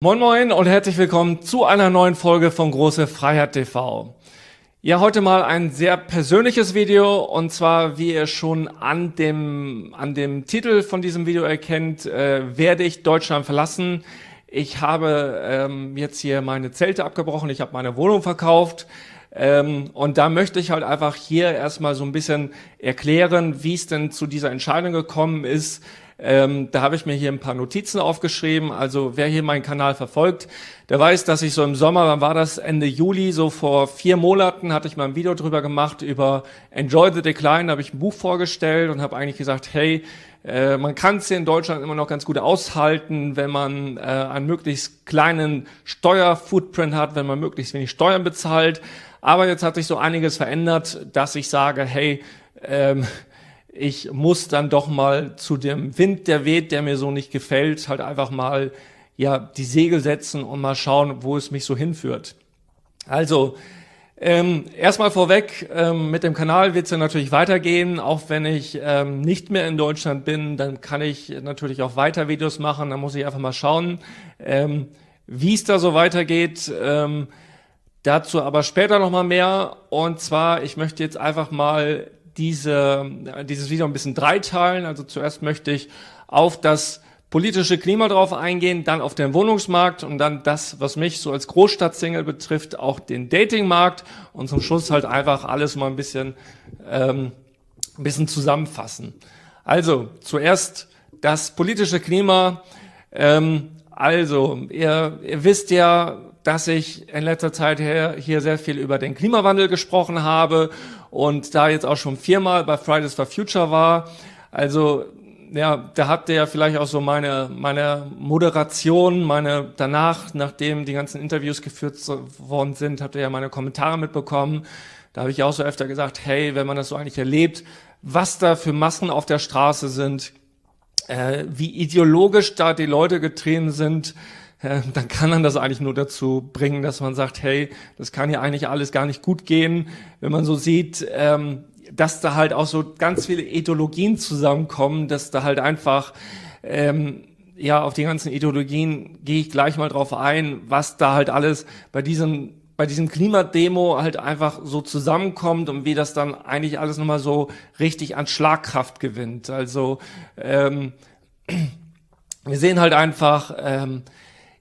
Moin Moin und herzlich willkommen zu einer neuen Folge von Große Freiheit TV. Ja, heute mal ein sehr persönliches Video und zwar, wie ihr schon an dem, an dem Titel von diesem Video erkennt, äh, werde ich Deutschland verlassen. Ich habe ähm, jetzt hier meine Zelte abgebrochen, ich habe meine Wohnung verkauft. Ähm, und da möchte ich halt einfach hier erstmal so ein bisschen erklären, wie es denn zu dieser Entscheidung gekommen ist, ähm, da habe ich mir hier ein paar Notizen aufgeschrieben. Also wer hier meinen Kanal verfolgt, der weiß, dass ich so im Sommer, wann war das? Ende Juli, so vor vier Monaten, hatte ich mal ein Video drüber gemacht über Enjoy the Decline. Da habe ich ein Buch vorgestellt und habe eigentlich gesagt, hey, äh, man kann es hier in Deutschland immer noch ganz gut aushalten, wenn man äh, einen möglichst kleinen Steuerfootprint hat, wenn man möglichst wenig Steuern bezahlt. Aber jetzt hat sich so einiges verändert, dass ich sage, hey, ähm, ich muss dann doch mal zu dem Wind, der weht, der mir so nicht gefällt, halt einfach mal ja die Segel setzen und mal schauen, wo es mich so hinführt. Also ähm, erstmal vorweg, ähm, mit dem Kanal wird es ja natürlich weitergehen. Auch wenn ich ähm, nicht mehr in Deutschland bin, dann kann ich natürlich auch weiter Videos machen. Dann muss ich einfach mal schauen, ähm, wie es da so weitergeht. Ähm, dazu aber später nochmal mehr. Und zwar, ich möchte jetzt einfach mal diese, dieses Video ein bisschen dreiteilen. Also zuerst möchte ich auf das politische Klima drauf eingehen, dann auf den Wohnungsmarkt und dann das, was mich so als Großstadtsingle betrifft, auch den Datingmarkt und zum Schluss halt einfach alles mal ein bisschen, ähm, ein bisschen zusammenfassen. Also zuerst das politische Klima. Ähm, also ihr, ihr wisst ja, dass ich in letzter Zeit her, hier sehr viel über den Klimawandel gesprochen habe und da jetzt auch schon viermal bei Fridays for Future war. Also ja, da habt ihr ja vielleicht auch so meine, meine Moderation, meine danach, nachdem die ganzen Interviews geführt worden sind, habt ihr ja meine Kommentare mitbekommen. Da habe ich auch so öfter gesagt, hey, wenn man das so eigentlich erlebt, was da für Massen auf der Straße sind, äh, wie ideologisch da die Leute getrieben sind, ähm, dann kann man das eigentlich nur dazu bringen, dass man sagt, hey, das kann ja eigentlich alles gar nicht gut gehen. Wenn man so sieht, ähm, dass da halt auch so ganz viele Ideologien zusammenkommen, dass da halt einfach, ähm, ja, auf die ganzen Ideologien gehe ich gleich mal drauf ein, was da halt alles bei diesem bei diesem Klimademo halt einfach so zusammenkommt und wie das dann eigentlich alles nochmal so richtig an Schlagkraft gewinnt. Also ähm, wir sehen halt einfach, ähm,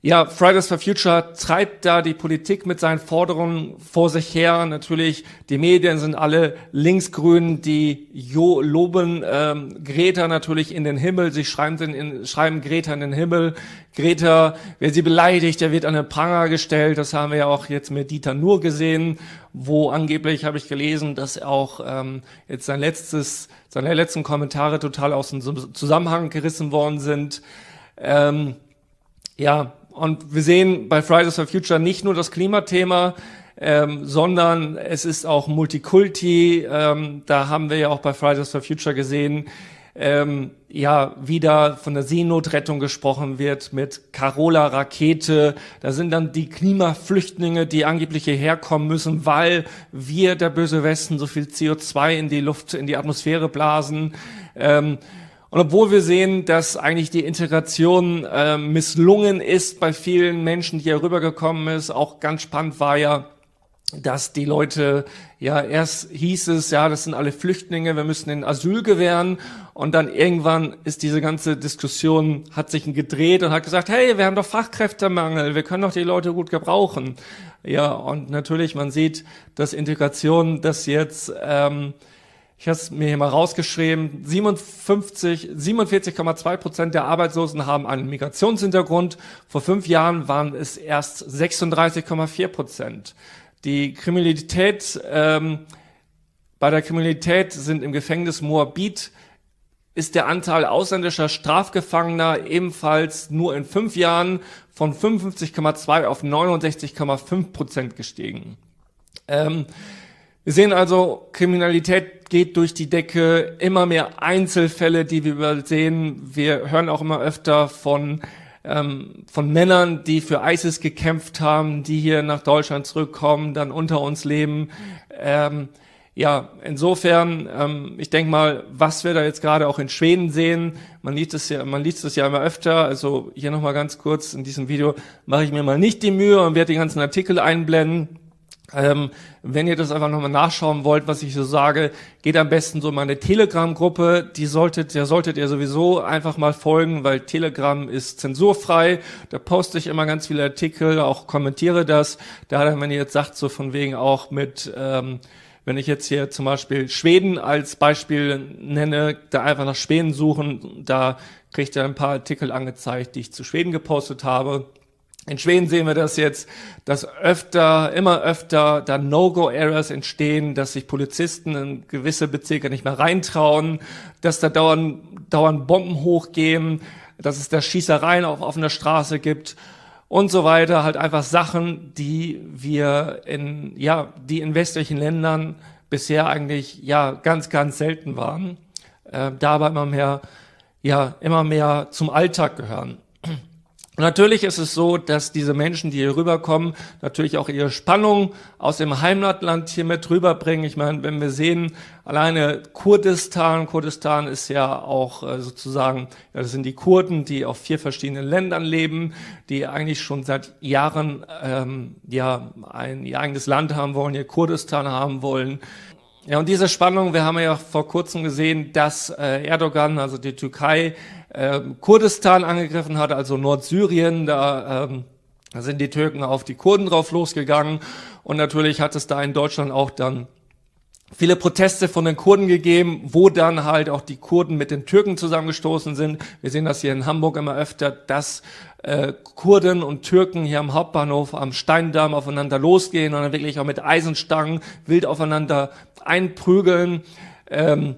ja, Fridays for Future treibt da die Politik mit seinen Forderungen vor sich her. Natürlich, die Medien sind alle linksgrün, die jo loben ähm, Greta natürlich in den Himmel. Sie schreiben, in, schreiben Greta in den Himmel. Greta, wer sie beleidigt, der wird an den Pranger gestellt. Das haben wir ja auch jetzt mit Dieter Nur gesehen, wo angeblich, habe ich gelesen, dass auch ähm, jetzt sein letztes, seine letzten Kommentare total aus dem Zusammenhang gerissen worden sind. Ähm, ja, und wir sehen bei Fridays for Future nicht nur das Klimathema, ähm, sondern es ist auch Multikulti. Ähm, da haben wir ja auch bei Fridays for Future gesehen, ähm, ja, wieder von der Seenotrettung gesprochen wird mit Carola Rakete. Da sind dann die Klimaflüchtlinge, die angeblich hierher kommen müssen, weil wir, der böse Westen, so viel CO2 in die Luft, in die Atmosphäre blasen. Ähm, und obwohl wir sehen, dass eigentlich die Integration äh, misslungen ist bei vielen Menschen, die hier rübergekommen ist, auch ganz spannend war ja, dass die Leute, ja, erst hieß es, ja, das sind alle Flüchtlinge, wir müssen den Asyl gewähren. Und dann irgendwann ist diese ganze Diskussion, hat sich gedreht und hat gesagt, hey, wir haben doch Fachkräftemangel, wir können doch die Leute gut gebrauchen. Ja, und natürlich, man sieht, dass Integration das jetzt... Ähm, ich habe es mir hier mal rausgeschrieben, 57, 47,2 Prozent der Arbeitslosen haben einen Migrationshintergrund. Vor fünf Jahren waren es erst 36,4 Prozent. Die Kriminalität, ähm, bei der Kriminalität sind im Gefängnis Moabit ist der Anteil ausländischer Strafgefangener ebenfalls nur in fünf Jahren von 55,2 auf 69,5 Prozent gestiegen. Ähm, wir sehen also, Kriminalität geht durch die Decke, immer mehr Einzelfälle, die wir sehen. Wir hören auch immer öfter von, ähm, von Männern, die für ISIS gekämpft haben, die hier nach Deutschland zurückkommen, dann unter uns leben. Ähm, ja, insofern, ähm, ich denke mal, was wir da jetzt gerade auch in Schweden sehen, man liest es ja, man liest es ja immer öfter, also hier nochmal ganz kurz in diesem Video mache ich mir mal nicht die Mühe und werde die ganzen Artikel einblenden. Ähm, wenn ihr das einfach nochmal nachschauen wollt, was ich so sage, geht am besten so in meine Telegram-Gruppe. Die solltet, der solltet ihr sowieso einfach mal folgen, weil Telegram ist zensurfrei. Da poste ich immer ganz viele Artikel, auch kommentiere das. Da dann, wenn ihr jetzt sagt, so von wegen auch mit, ähm, wenn ich jetzt hier zum Beispiel Schweden als Beispiel nenne, da einfach nach Schweden suchen, da kriegt ihr ein paar Artikel angezeigt, die ich zu Schweden gepostet habe. In Schweden sehen wir das jetzt, dass öfter, immer öfter da no go errors entstehen, dass sich Polizisten in gewisse Bezirke nicht mehr reintrauen, dass da dauernd, dauernd Bomben hochgehen, dass es da Schießereien auf offener Straße gibt und so weiter. Halt einfach Sachen, die wir in, ja, die in westlichen Ländern bisher eigentlich, ja, ganz, ganz selten waren, äh, da aber immer mehr, ja, immer mehr zum Alltag gehören. Natürlich ist es so, dass diese Menschen, die hier rüberkommen, natürlich auch ihre Spannung aus dem Heimatland hier mit rüberbringen. Ich meine, wenn wir sehen, alleine Kurdistan, Kurdistan ist ja auch äh, sozusagen, ja, das sind die Kurden, die auf vier verschiedenen Ländern leben, die eigentlich schon seit Jahren ähm, ja ein ihr eigenes Land haben wollen, ihr Kurdistan haben wollen. Ja, und diese Spannung, wir haben ja vor kurzem gesehen, dass äh, Erdogan, also die Türkei, äh, Kurdistan angegriffen hat, also Nordsyrien, da ähm, da sind die Türken auf die Kurden drauf losgegangen und natürlich hat es da in Deutschland auch dann viele Proteste von den Kurden gegeben, wo dann halt auch die Kurden mit den Türken zusammengestoßen sind. Wir sehen das hier in Hamburg immer öfter, dass äh, Kurden und Türken hier am Hauptbahnhof am Steindamm aufeinander losgehen und dann wirklich auch mit Eisenstangen wild aufeinander einprügeln. Ähm,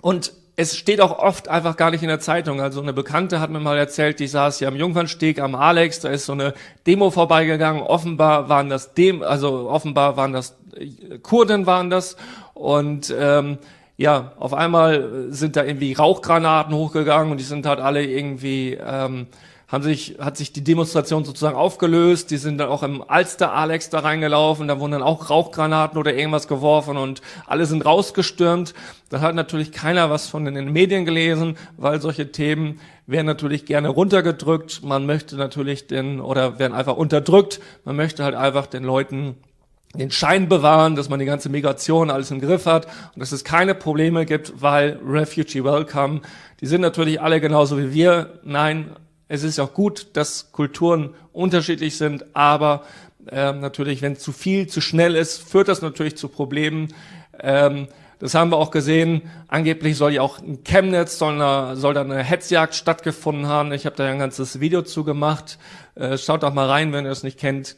und es steht auch oft einfach gar nicht in der Zeitung. Also eine Bekannte hat mir mal erzählt, die saß hier am Jungfernsteg am Alex, da ist so eine Demo vorbeigegangen. Offenbar waren das Dem, also offenbar waren das äh, Kurden waren das und ähm, ja, auf einmal sind da irgendwie Rauchgranaten hochgegangen und die sind halt alle irgendwie ähm, haben sich, hat sich die Demonstration sozusagen aufgelöst. Die sind dann auch im Alster Alex da reingelaufen. Da wurden dann auch Rauchgranaten oder irgendwas geworfen und alle sind rausgestürmt. Da hat natürlich keiner was von den Medien gelesen, weil solche Themen werden natürlich gerne runtergedrückt. Man möchte natürlich den, oder werden einfach unterdrückt. Man möchte halt einfach den Leuten den Schein bewahren, dass man die ganze Migration alles im Griff hat und dass es keine Probleme gibt, weil Refugee Welcome, die sind natürlich alle genauso wie wir. Nein, es ist auch gut, dass Kulturen unterschiedlich sind, aber ähm, natürlich, wenn zu viel, zu schnell ist, führt das natürlich zu Problemen. Ähm, das haben wir auch gesehen. Angeblich soll ja auch in Chemnitz soll, eine, soll da eine Hetzjagd stattgefunden haben. Ich habe da ja ein ganzes Video zu gemacht. Äh, schaut doch mal rein, wenn ihr es nicht kennt,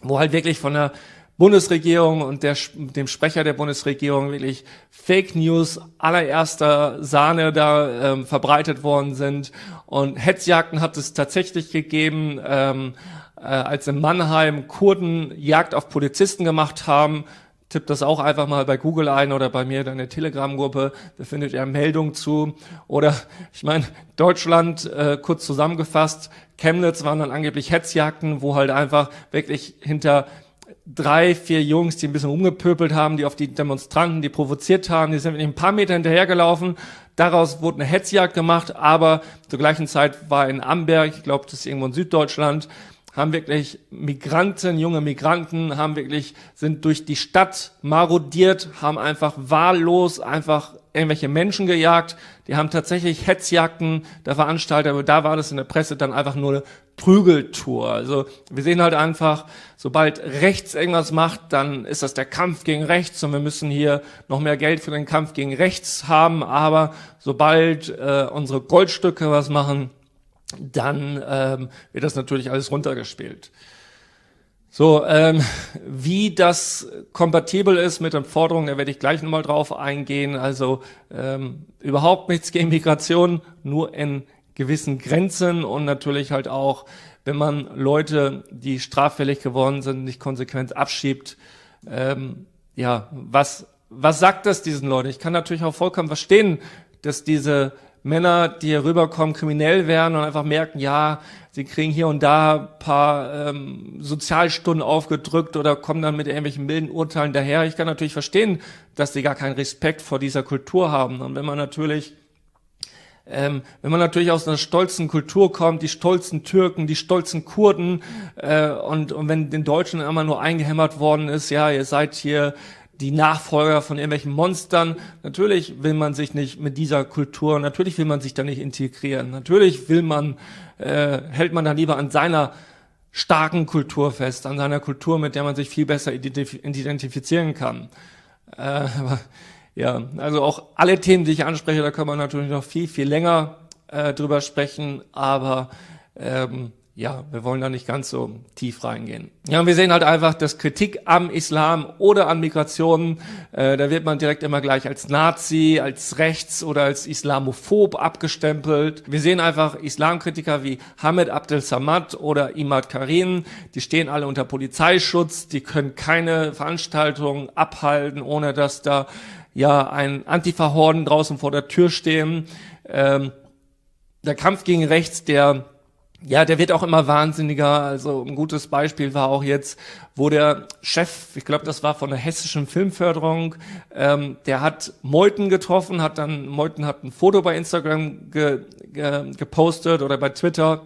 wo halt wirklich von der Bundesregierung und der, dem Sprecher der Bundesregierung wirklich Fake News allererster Sahne da ähm, verbreitet worden sind. Und Hetzjagden hat es tatsächlich gegeben, ähm, äh, als in Mannheim Kurden Jagd auf Polizisten gemacht haben. Tippt das auch einfach mal bei Google ein oder bei mir in der Telegram-Gruppe, da findet ihr Meldungen zu. Oder ich meine, Deutschland äh, kurz zusammengefasst, Chemnitz waren dann angeblich Hetzjagden, wo halt einfach wirklich hinter drei, vier Jungs, die ein bisschen umgepöbelt haben, die auf die Demonstranten, die provoziert haben, die sind mit ein paar Meter hinterhergelaufen. Daraus wurde eine Hetzjagd gemacht, aber zur gleichen Zeit war in Amberg, ich glaube, das ist irgendwo in Süddeutschland, haben wirklich Migranten, junge Migranten, haben wirklich, sind durch die Stadt marodiert, haben einfach wahllos einfach irgendwelche Menschen gejagt. Die haben tatsächlich Hetzjagden der Veranstalter, aber da war das in der Presse dann einfach nur Prügeltour. Also wir sehen halt einfach, sobald rechts irgendwas macht, dann ist das der Kampf gegen rechts und wir müssen hier noch mehr Geld für den Kampf gegen rechts haben. Aber sobald äh, unsere Goldstücke was machen, dann ähm, wird das natürlich alles runtergespielt. So, ähm, wie das kompatibel ist mit den Forderungen, da werde ich gleich nochmal drauf eingehen. Also ähm, überhaupt nichts gegen Migration, nur in gewissen Grenzen und natürlich halt auch, wenn man Leute, die straffällig geworden sind, nicht konsequent abschiebt. Ähm, ja, was, was sagt das diesen Leuten? Ich kann natürlich auch vollkommen verstehen, dass diese Männer, die hier rüberkommen, kriminell werden und einfach merken, ja, sie kriegen hier und da paar ähm, Sozialstunden aufgedrückt oder kommen dann mit irgendwelchen milden Urteilen daher. Ich kann natürlich verstehen, dass sie gar keinen Respekt vor dieser Kultur haben. Und wenn man natürlich ähm, wenn man natürlich aus einer stolzen Kultur kommt, die stolzen Türken, die stolzen Kurden, äh, und, und wenn den Deutschen immer nur eingehämmert worden ist, ja, ihr seid hier die Nachfolger von irgendwelchen Monstern. Natürlich will man sich nicht mit dieser Kultur, natürlich will man sich da nicht integrieren. Natürlich will man, äh, hält man da lieber an seiner starken Kultur fest, an seiner Kultur, mit der man sich viel besser identif identifizieren kann. Äh, aber ja, also auch alle Themen, die ich anspreche, da kann man natürlich noch viel, viel länger äh, drüber sprechen, aber ähm, ja, wir wollen da nicht ganz so tief reingehen. Ja, und wir sehen halt einfach, dass Kritik am Islam oder an Migration, äh, da wird man direkt immer gleich als Nazi, als rechts oder als Islamophob abgestempelt. Wir sehen einfach Islamkritiker wie Hamid Abdel Samad oder Imad Karim, die stehen alle unter Polizeischutz, die können keine Veranstaltungen abhalten, ohne dass da ja ein Antifa-Horden draußen vor der Tür stehen. Ähm, der Kampf gegen rechts, der ja, der wird auch immer wahnsinniger. Also ein gutes Beispiel war auch jetzt, wo der Chef, ich glaube, das war von der hessischen Filmförderung, ähm, der hat Meuten getroffen, hat dann Meuten hat ein Foto bei Instagram ge, ge, gepostet oder bei Twitter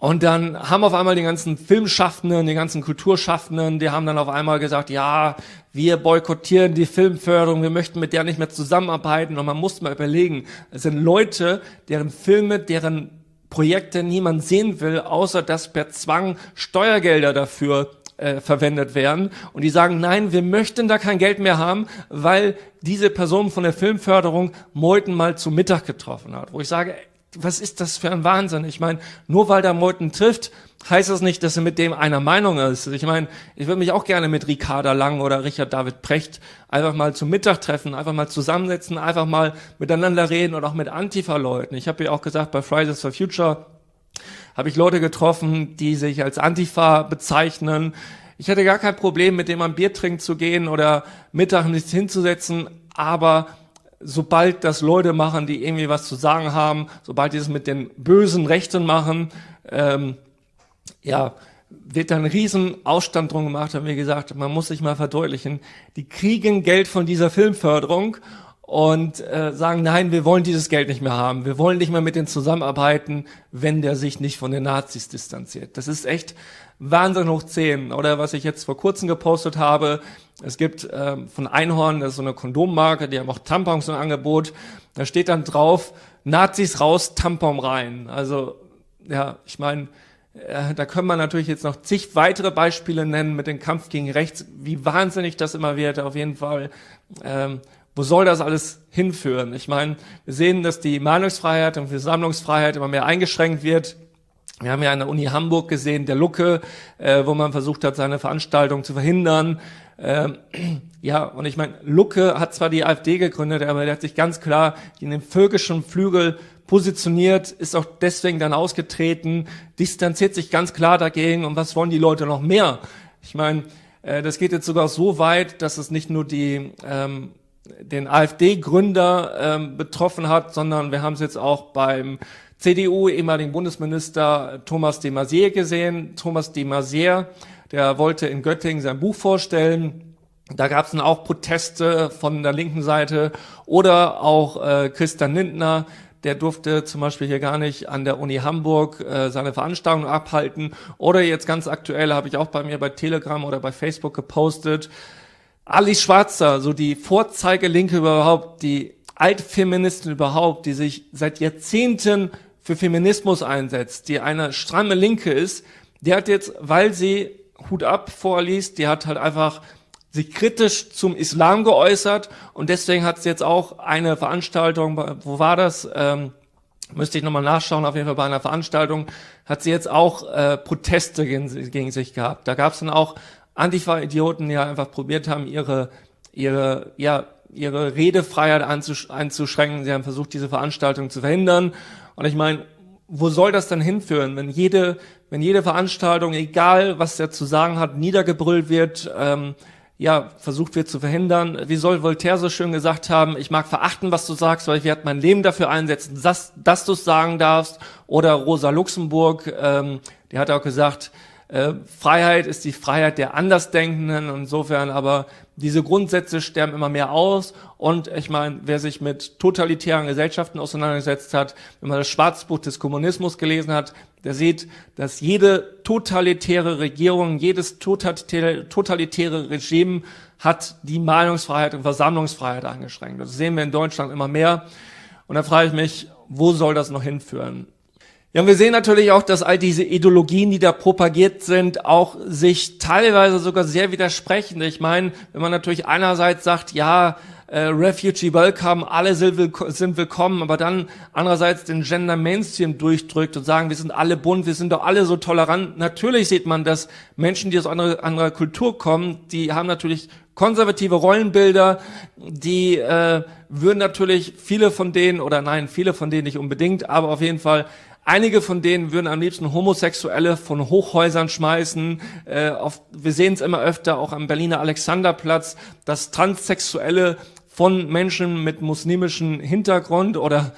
und dann haben auf einmal die ganzen Filmschaffenden, die ganzen Kulturschaffenden, die haben dann auf einmal gesagt, ja, wir boykottieren die Filmförderung, wir möchten mit der nicht mehr zusammenarbeiten. Und man muss mal überlegen, es sind Leute, deren Filme, deren Projekte niemand sehen will, außer dass per Zwang Steuergelder dafür äh, verwendet werden. Und die sagen, nein, wir möchten da kein Geld mehr haben, weil diese Person von der Filmförderung Meuten mal zu Mittag getroffen hat. Wo ich sage, was ist das für ein Wahnsinn? Ich meine, nur weil der Meuten trifft, heißt das nicht, dass er mit dem einer Meinung ist. Ich meine, ich würde mich auch gerne mit Ricarda Lang oder Richard David Precht einfach mal zum Mittag treffen, einfach mal zusammensetzen, einfach mal miteinander reden oder auch mit Antifa-Leuten. Ich habe ja auch gesagt, bei Fridays for Future habe ich Leute getroffen, die sich als Antifa bezeichnen. Ich hatte gar kein Problem, mit dem am Bier trinken zu gehen oder Mittag nichts hinzusetzen, aber sobald das Leute machen, die irgendwie was zu sagen haben, sobald die es mit den bösen Rechten machen, ähm, ja, wird dann ein Riesenausstand drum gemacht, haben wir gesagt, man muss sich mal verdeutlichen, die kriegen Geld von dieser Filmförderung und äh, sagen, nein, wir wollen dieses Geld nicht mehr haben, wir wollen nicht mehr mit denen zusammenarbeiten, wenn der sich nicht von den Nazis distanziert. Das ist echt Wahnsinn hoch 10. Oder was ich jetzt vor kurzem gepostet habe, es gibt ähm, von Einhorn, das ist so eine Kondommarke, die haben auch Tampons im Angebot. Da steht dann drauf, Nazis raus, Tampon rein. Also ja, ich meine, äh, da können wir natürlich jetzt noch zig weitere Beispiele nennen mit dem Kampf gegen Rechts, wie wahnsinnig das immer wird. Auf jeden Fall, ähm, wo soll das alles hinführen? Ich meine, wir sehen, dass die Meinungsfreiheit und Versammlungsfreiheit immer mehr eingeschränkt wird. Wir haben ja an der Uni Hamburg gesehen, der Lucke, äh, wo man versucht hat, seine Veranstaltung zu verhindern. Ähm, ja, und ich meine, Lucke hat zwar die AfD gegründet, aber der hat sich ganz klar in den völkischen Flügel positioniert, ist auch deswegen dann ausgetreten, distanziert sich ganz klar dagegen. Und was wollen die Leute noch mehr? Ich meine, äh, das geht jetzt sogar so weit, dass es nicht nur die ähm, den AfD-Gründer ähm, betroffen hat, sondern wir haben es jetzt auch beim CDU ehemaligen Bundesminister Thomas de Maizière gesehen. Thomas de Maizière der wollte in Göttingen sein Buch vorstellen. Da gab es dann auch Proteste von der linken Seite oder auch äh, Christian Lindner, der durfte zum Beispiel hier gar nicht an der Uni Hamburg äh, seine Veranstaltung abhalten. Oder jetzt ganz aktuell habe ich auch bei mir bei Telegram oder bei Facebook gepostet, Ali Schwarzer, so die Vorzeigelinke überhaupt, die Altfeministin überhaupt, die sich seit Jahrzehnten für Feminismus einsetzt, die eine stramme Linke ist, die hat jetzt, weil sie Hut ab vorliest, die hat halt einfach sich kritisch zum Islam geäußert und deswegen hat sie jetzt auch eine Veranstaltung, wo war das? Ähm, müsste ich nochmal nachschauen, auf jeden Fall bei einer Veranstaltung hat sie jetzt auch äh, Proteste gegen, gegen sich gehabt. Da gab es dann auch Antifa-Idioten, die ja halt einfach probiert haben, ihre, ihre, ja, ihre Redefreiheit einzuschränken. Sie haben versucht, diese Veranstaltung zu verhindern. Und ich meine, wo soll das denn hinführen, wenn jede, wenn jede Veranstaltung, egal was er zu sagen hat, niedergebrüllt wird, ähm, ja, versucht wird zu verhindern. Wie soll Voltaire so schön gesagt haben, ich mag verachten, was du sagst, weil ich werde mein Leben dafür einsetzen, dass, dass du es sagen darfst. Oder Rosa Luxemburg, ähm, die hat auch gesagt, äh, Freiheit ist die Freiheit der Andersdenkenden, insofern aber diese Grundsätze sterben immer mehr aus und ich meine, wer sich mit totalitären Gesellschaften auseinandergesetzt hat, wenn man das Schwarzbuch des Kommunismus gelesen hat, der sieht, dass jede totalitäre Regierung, jedes totalitäre Regime hat die Meinungsfreiheit und Versammlungsfreiheit eingeschränkt. Das sehen wir in Deutschland immer mehr. Und da frage ich mich, wo soll das noch hinführen? Ja, und wir sehen natürlich auch, dass all diese Ideologien, die da propagiert sind, auch sich teilweise sogar sehr widersprechen. Ich meine, wenn man natürlich einerseits sagt, ja, äh, Refugee Welcome, alle sind, sind willkommen, aber dann andererseits den Gender Mainstream durchdrückt und sagen, wir sind alle bunt, wir sind doch alle so tolerant. Natürlich sieht man, dass Menschen, die aus anderer, anderer Kultur kommen, die haben natürlich konservative Rollenbilder, die äh, würden natürlich viele von denen, oder nein, viele von denen nicht unbedingt, aber auf jeden Fall Einige von denen würden am liebsten Homosexuelle von Hochhäusern schmeißen. Äh, auf, wir sehen es immer öfter, auch am Berliner Alexanderplatz, dass Transsexuelle von Menschen mit muslimischem Hintergrund oder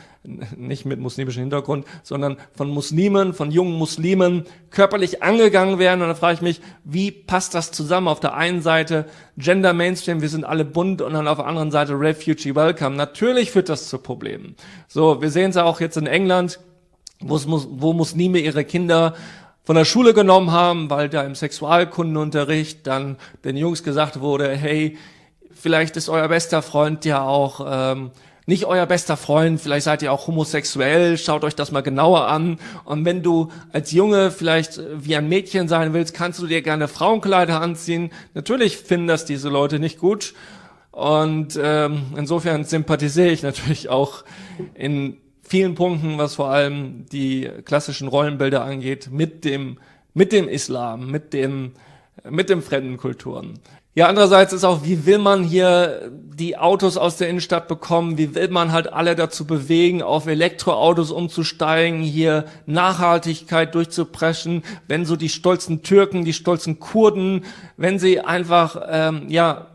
nicht mit muslimischem Hintergrund, sondern von Muslimen, von jungen Muslimen körperlich angegangen werden. Und da frage ich mich, wie passt das zusammen? Auf der einen Seite Gender Mainstream, wir sind alle bunt und dann auf der anderen Seite Refugee Welcome. Natürlich führt das zu Problemen. So, wir sehen es auch jetzt in England wo, muss, wo Muslime ihre Kinder von der Schule genommen haben, weil da im Sexualkundenunterricht dann den Jungs gesagt wurde, hey, vielleicht ist euer bester Freund ja auch ähm, nicht euer bester Freund, vielleicht seid ihr auch homosexuell, schaut euch das mal genauer an. Und wenn du als Junge vielleicht äh, wie ein Mädchen sein willst, kannst du dir gerne Frauenkleider anziehen. Natürlich finden das diese Leute nicht gut. Und ähm, insofern sympathisiere ich natürlich auch in vielen Punkten, was vor allem die klassischen Rollenbilder angeht, mit dem, mit dem Islam, mit den, mit den fremden Kulturen. Ja, andererseits ist auch, wie will man hier die Autos aus der Innenstadt bekommen? Wie will man halt alle dazu bewegen, auf Elektroautos umzusteigen, hier Nachhaltigkeit durchzupreschen, wenn so die stolzen Türken, die stolzen Kurden, wenn sie einfach ähm, ja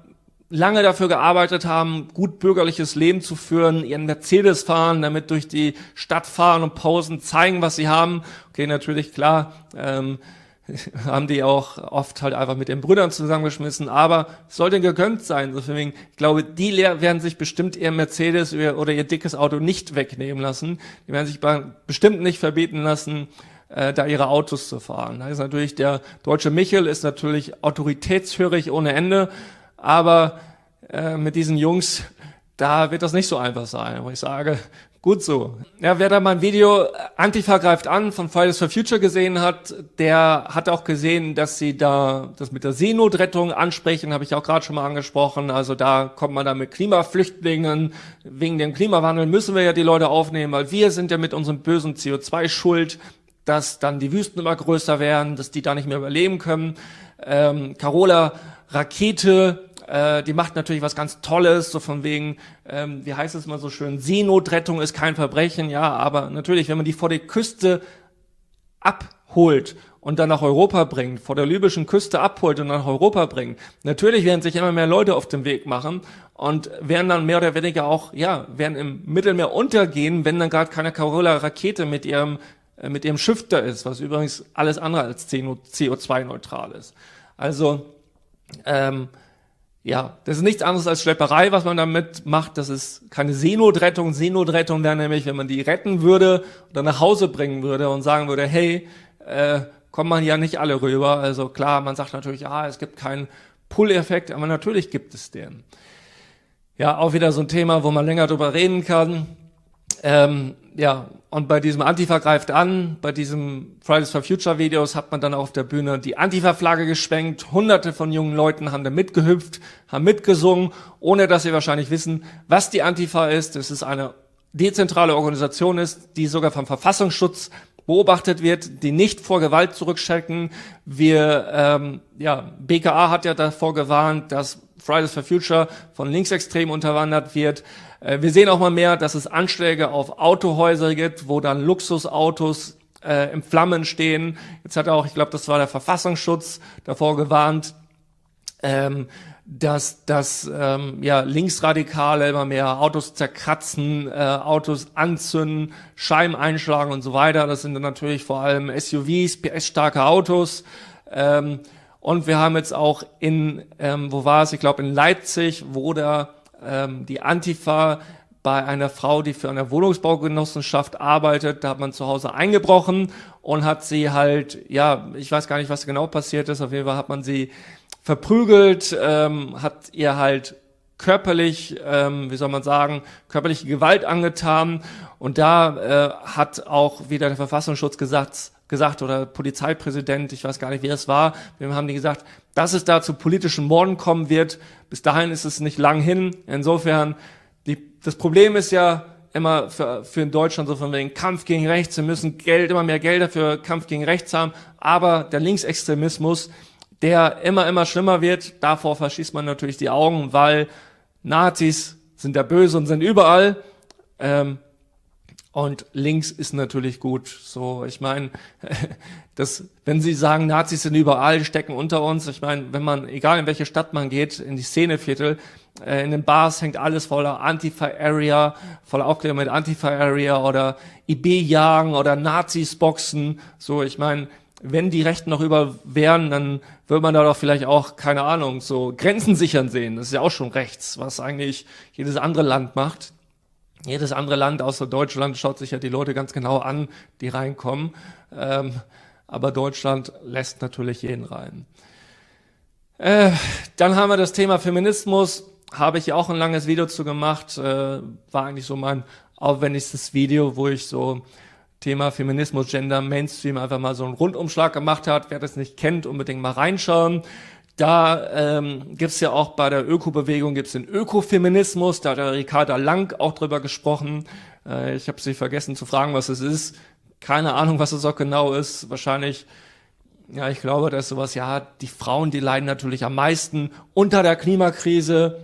lange dafür gearbeitet haben, gut bürgerliches Leben zu führen, ihren Mercedes fahren, damit durch die Stadt fahren und Pausen zeigen, was sie haben. Okay, natürlich, klar, ähm, haben die auch oft halt einfach mit den Brüdern zusammengeschmissen, aber es sollte gegönnt sein. So deswegen, ich glaube, die Lehrer werden sich bestimmt ihr Mercedes oder ihr dickes Auto nicht wegnehmen lassen. Die werden sich bestimmt nicht verbieten lassen, äh, da ihre Autos zu fahren. Da ist natürlich der deutsche Michel ist natürlich autoritätshörig ohne Ende aber äh, mit diesen Jungs, da wird das nicht so einfach sein, wo ich sage, gut so. Ja, wer da mein Video äh, Antifa greift an von Fridays for Future gesehen hat, der hat auch gesehen, dass sie da das mit der Seenotrettung ansprechen, habe ich auch gerade schon mal angesprochen. Also da kommt man da mit Klimaflüchtlingen, wegen dem Klimawandel müssen wir ja die Leute aufnehmen, weil wir sind ja mit unserem bösen CO2 schuld, dass dann die Wüsten immer größer werden, dass die da nicht mehr überleben können. Ähm, Carola Rakete äh, die macht natürlich was ganz Tolles, so von wegen, ähm, wie heißt es mal so schön, Seenotrettung ist kein Verbrechen, ja, aber natürlich, wenn man die vor der Küste abholt und dann nach Europa bringt, vor der libyschen Küste abholt und nach Europa bringt. Natürlich werden sich immer mehr Leute auf den Weg machen und werden dann mehr oder weniger auch, ja, werden im Mittelmeer untergehen, wenn dann gerade keine Carola-Rakete mit ihrem, äh, mit ihrem Schiff da ist, was übrigens alles andere als CO2-neutral ist. Also, ähm, ja, das ist nichts anderes als Schlepperei, was man damit macht. Das ist keine Seenotrettung. Seenotrettung wäre nämlich, wenn man die retten würde oder nach Hause bringen würde und sagen würde, hey, äh, kommen man ja nicht alle rüber. Also klar, man sagt natürlich, ah, es gibt keinen Pull-Effekt, aber natürlich gibt es den. Ja, auch wieder so ein Thema, wo man länger drüber reden kann. Ähm, ja, und bei diesem Antifa greift an, bei diesem Fridays for Future Videos hat man dann auf der Bühne die Antifa-Flagge geschwenkt. Hunderte von jungen Leuten haben da mitgehüpft, haben mitgesungen, ohne dass sie wahrscheinlich wissen, was die Antifa ist. Es ist eine dezentrale Organisation ist, die sogar vom Verfassungsschutz beobachtet wird, die nicht vor Gewalt zurückschrecken. Wir, ähm, ja, BKA hat ja davor gewarnt, dass Fridays for Future von Linksextremen unterwandert wird. Äh, wir sehen auch mal mehr, dass es Anschläge auf Autohäuser gibt, wo dann Luxusautos äh, in Flammen stehen. Jetzt hat auch, ich glaube, das war der Verfassungsschutz davor gewarnt, ähm, dass, dass ähm, ja, Linksradikale immer mehr Autos zerkratzen, äh, Autos anzünden, Scheiben einschlagen und so weiter. Das sind dann natürlich vor allem SUVs, PS-starke Autos. Ähm, und wir haben jetzt auch in, ähm, wo war es? Ich glaube in Leipzig, wo der ähm, die Antifa bei einer Frau, die für eine Wohnungsbaugenossenschaft arbeitet. Da hat man zu Hause eingebrochen und hat sie halt, ja, ich weiß gar nicht, was genau passiert ist. Auf jeden Fall hat man sie verprügelt, ähm, hat ihr halt körperlich, ähm, wie soll man sagen, körperliche Gewalt angetan. Und da äh, hat auch wieder der Verfassungsschutz gesagt, gesagt oder Polizeipräsident, ich weiß gar nicht, wer es war, wir haben die gesagt, dass es da zu politischen Morden kommen wird. Bis dahin ist es nicht lang hin. Insofern, die, das Problem ist ja immer für, für in Deutschland so von wegen Kampf gegen Rechts. Wir müssen Geld, immer mehr Gelder für Kampf gegen Rechts haben. Aber der Linksextremismus, der immer, immer schlimmer wird, davor verschießt man natürlich die Augen, weil Nazis sind ja böse und sind überall. Ähm, und links ist natürlich gut. So, ich meine, das, wenn Sie sagen, Nazis sind überall, stecken unter uns. Ich meine, wenn man, egal in welche Stadt man geht, in die Szeneviertel, äh, in den Bars hängt alles voller Antifa-Area, voller Aufklärung mit Antifa-Area oder IB-Jagen oder Nazis boxen. So, ich meine, wenn die Rechten noch über wären, dann würde man da doch vielleicht auch, keine Ahnung, so Grenzen sichern sehen. Das ist ja auch schon rechts, was eigentlich jedes andere Land macht. Jedes andere Land außer Deutschland schaut sich ja die Leute ganz genau an, die reinkommen. Ähm, aber Deutschland lässt natürlich jeden rein. Äh, dann haben wir das Thema Feminismus. Habe ich ja auch ein langes Video zu gemacht. Äh, war eigentlich so mein aufwendigstes Video, wo ich so Thema Feminismus, Gender, Mainstream einfach mal so einen Rundumschlag gemacht habe. Wer das nicht kennt, unbedingt mal reinschauen. Da ähm, gibt ja auch bei der Ökobewegung gibt's den Ökofeminismus, da hat der Ricarda Lang auch drüber gesprochen. Äh, ich habe sie vergessen zu fragen, was es ist. Keine Ahnung, was es auch genau ist. Wahrscheinlich, ja, ich glaube, dass sowas, ja, die Frauen, die leiden natürlich am meisten unter der Klimakrise.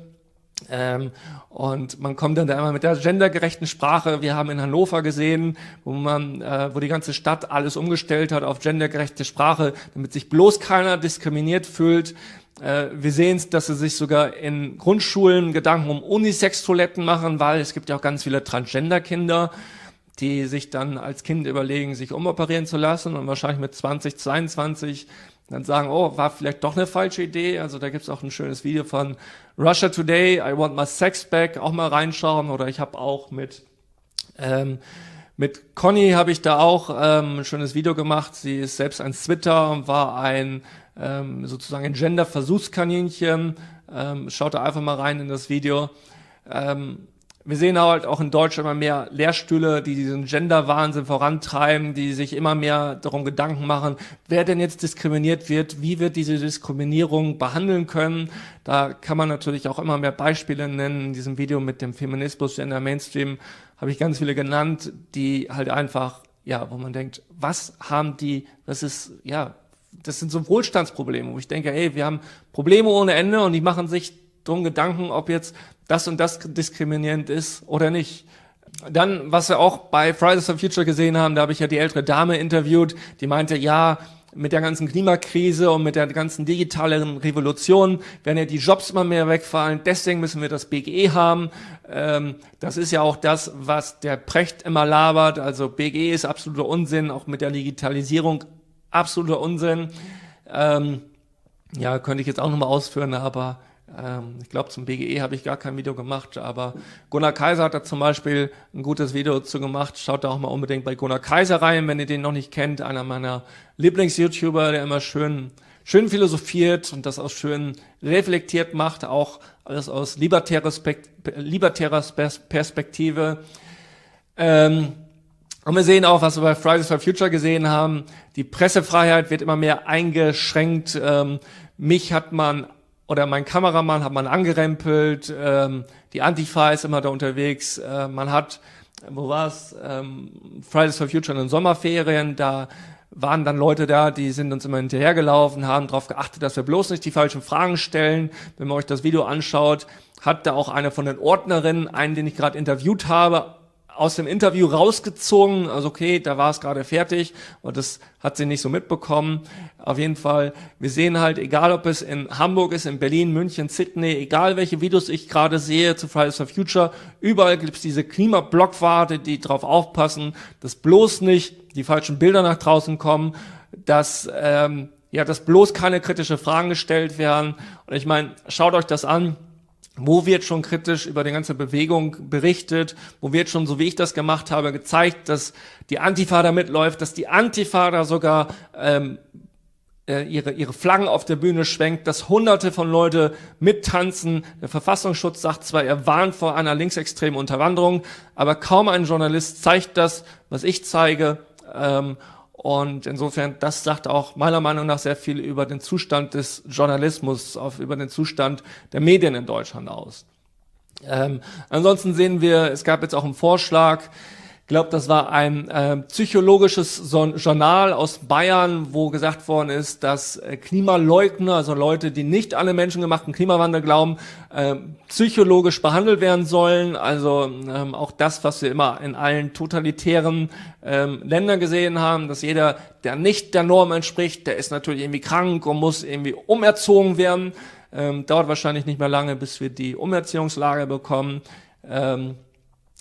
Ähm, und man kommt dann da immer mit der gendergerechten Sprache. Wir haben in Hannover gesehen, wo man, äh, wo die ganze Stadt alles umgestellt hat auf gendergerechte Sprache, damit sich bloß keiner diskriminiert fühlt. Äh, wir sehen es, dass sie sich sogar in Grundschulen Gedanken um Unisex-Toiletten machen, weil es gibt ja auch ganz viele Transgender-Kinder, die sich dann als Kind überlegen, sich umoperieren zu lassen und wahrscheinlich mit 20, 22 dann sagen, oh, war vielleicht doch eine falsche Idee. Also da gibt's auch ein schönes Video von Russia Today, I want my sex back, auch mal reinschauen. Oder ich habe auch mit, ähm, mit Conny habe ich da auch ähm, ein schönes Video gemacht. Sie ist selbst ein Twitter und war ein ähm, sozusagen ein Gender-Versuchskaninchen. Ähm, schaut da einfach mal rein in das Video. Ähm, wir sehen halt auch in Deutschland immer mehr Lehrstühle, die diesen Gender-Wahnsinn vorantreiben, die sich immer mehr darum Gedanken machen, wer denn jetzt diskriminiert wird, wie wird diese Diskriminierung behandeln können. Da kann man natürlich auch immer mehr Beispiele nennen. In diesem Video mit dem Feminismus, Gender Mainstream habe ich ganz viele genannt, die halt einfach, ja, wo man denkt, was haben die, das ist, ja, das sind so Wohlstandsprobleme, wo ich denke, hey, wir haben Probleme ohne Ende und die machen sich drum Gedanken, ob jetzt das und das diskriminierend ist oder nicht. Dann, was wir auch bei Fridays for Future gesehen haben, da habe ich ja die ältere Dame interviewt, die meinte, ja, mit der ganzen Klimakrise und mit der ganzen digitalen Revolution werden ja die Jobs immer mehr wegfallen. Deswegen müssen wir das BGE haben. Ähm, das ist ja auch das, was der Precht immer labert. Also BGE ist absoluter Unsinn, auch mit der Digitalisierung absoluter Unsinn. Ähm, ja, könnte ich jetzt auch nochmal ausführen, aber ähm, ich glaube, zum BGE habe ich gar kein Video gemacht, aber Gunnar Kaiser hat da zum Beispiel ein gutes Video zu gemacht. Schaut da auch mal unbedingt bei Gunnar Kaiser rein, wenn ihr den noch nicht kennt. Einer meiner Lieblings-YouTuber, der immer schön, schön philosophiert und das auch schön reflektiert macht, auch alles aus libertärer, libertärer Perspektive. Ähm, und wir sehen auch, was wir bei Fridays for Future gesehen haben, die Pressefreiheit wird immer mehr eingeschränkt. Ähm, mich hat man oder mein Kameramann hat man angerempelt, ähm, die Antifa ist immer da unterwegs, äh, man hat, wo war's, ähm, Fridays for Future in den Sommerferien, da waren dann Leute da, die sind uns immer hinterhergelaufen, haben darauf geachtet, dass wir bloß nicht die falschen Fragen stellen. Wenn man euch das Video anschaut, hat da auch eine von den Ordnerinnen, einen, den ich gerade interviewt habe, aus dem Interview rausgezogen. Also okay, da war es gerade fertig und das hat sie nicht so mitbekommen. Auf jeden Fall, wir sehen halt, egal ob es in Hamburg ist, in Berlin, München, Sydney, egal welche Videos ich gerade sehe zu Fridays for Future, überall gibt es diese Klimablockwarte, die drauf aufpassen, dass bloß nicht die falschen Bilder nach draußen kommen, dass ähm, ja, dass bloß keine kritische Fragen gestellt werden. Und ich meine, schaut euch das an wo wird schon kritisch über die ganze Bewegung berichtet, wo wird schon, so wie ich das gemacht habe, gezeigt, dass die Antifa da mitläuft, dass die Antifa da sogar ähm, äh, ihre, ihre Flaggen auf der Bühne schwenkt, dass hunderte von Leute mittanzen. Der Verfassungsschutz sagt zwar, er warnt vor einer linksextremen Unterwanderung, aber kaum ein Journalist zeigt das, was ich zeige. Ähm, und insofern, das sagt auch meiner Meinung nach sehr viel über den Zustand des Journalismus, auf, über den Zustand der Medien in Deutschland aus. Ähm, ansonsten sehen wir, es gab jetzt auch einen Vorschlag, glaube, das war ein äh, psychologisches so Journal aus Bayern, wo gesagt worden ist, dass äh, Klimaleugner, also Leute, die nicht an den menschengemachten Klimawandel glauben, äh, psychologisch behandelt werden sollen. Also ähm, auch das, was wir immer in allen totalitären ähm, Ländern gesehen haben, dass jeder, der nicht der Norm entspricht, der ist natürlich irgendwie krank und muss irgendwie umerzogen werden. Ähm, dauert wahrscheinlich nicht mehr lange, bis wir die Umerziehungslage bekommen. Ähm,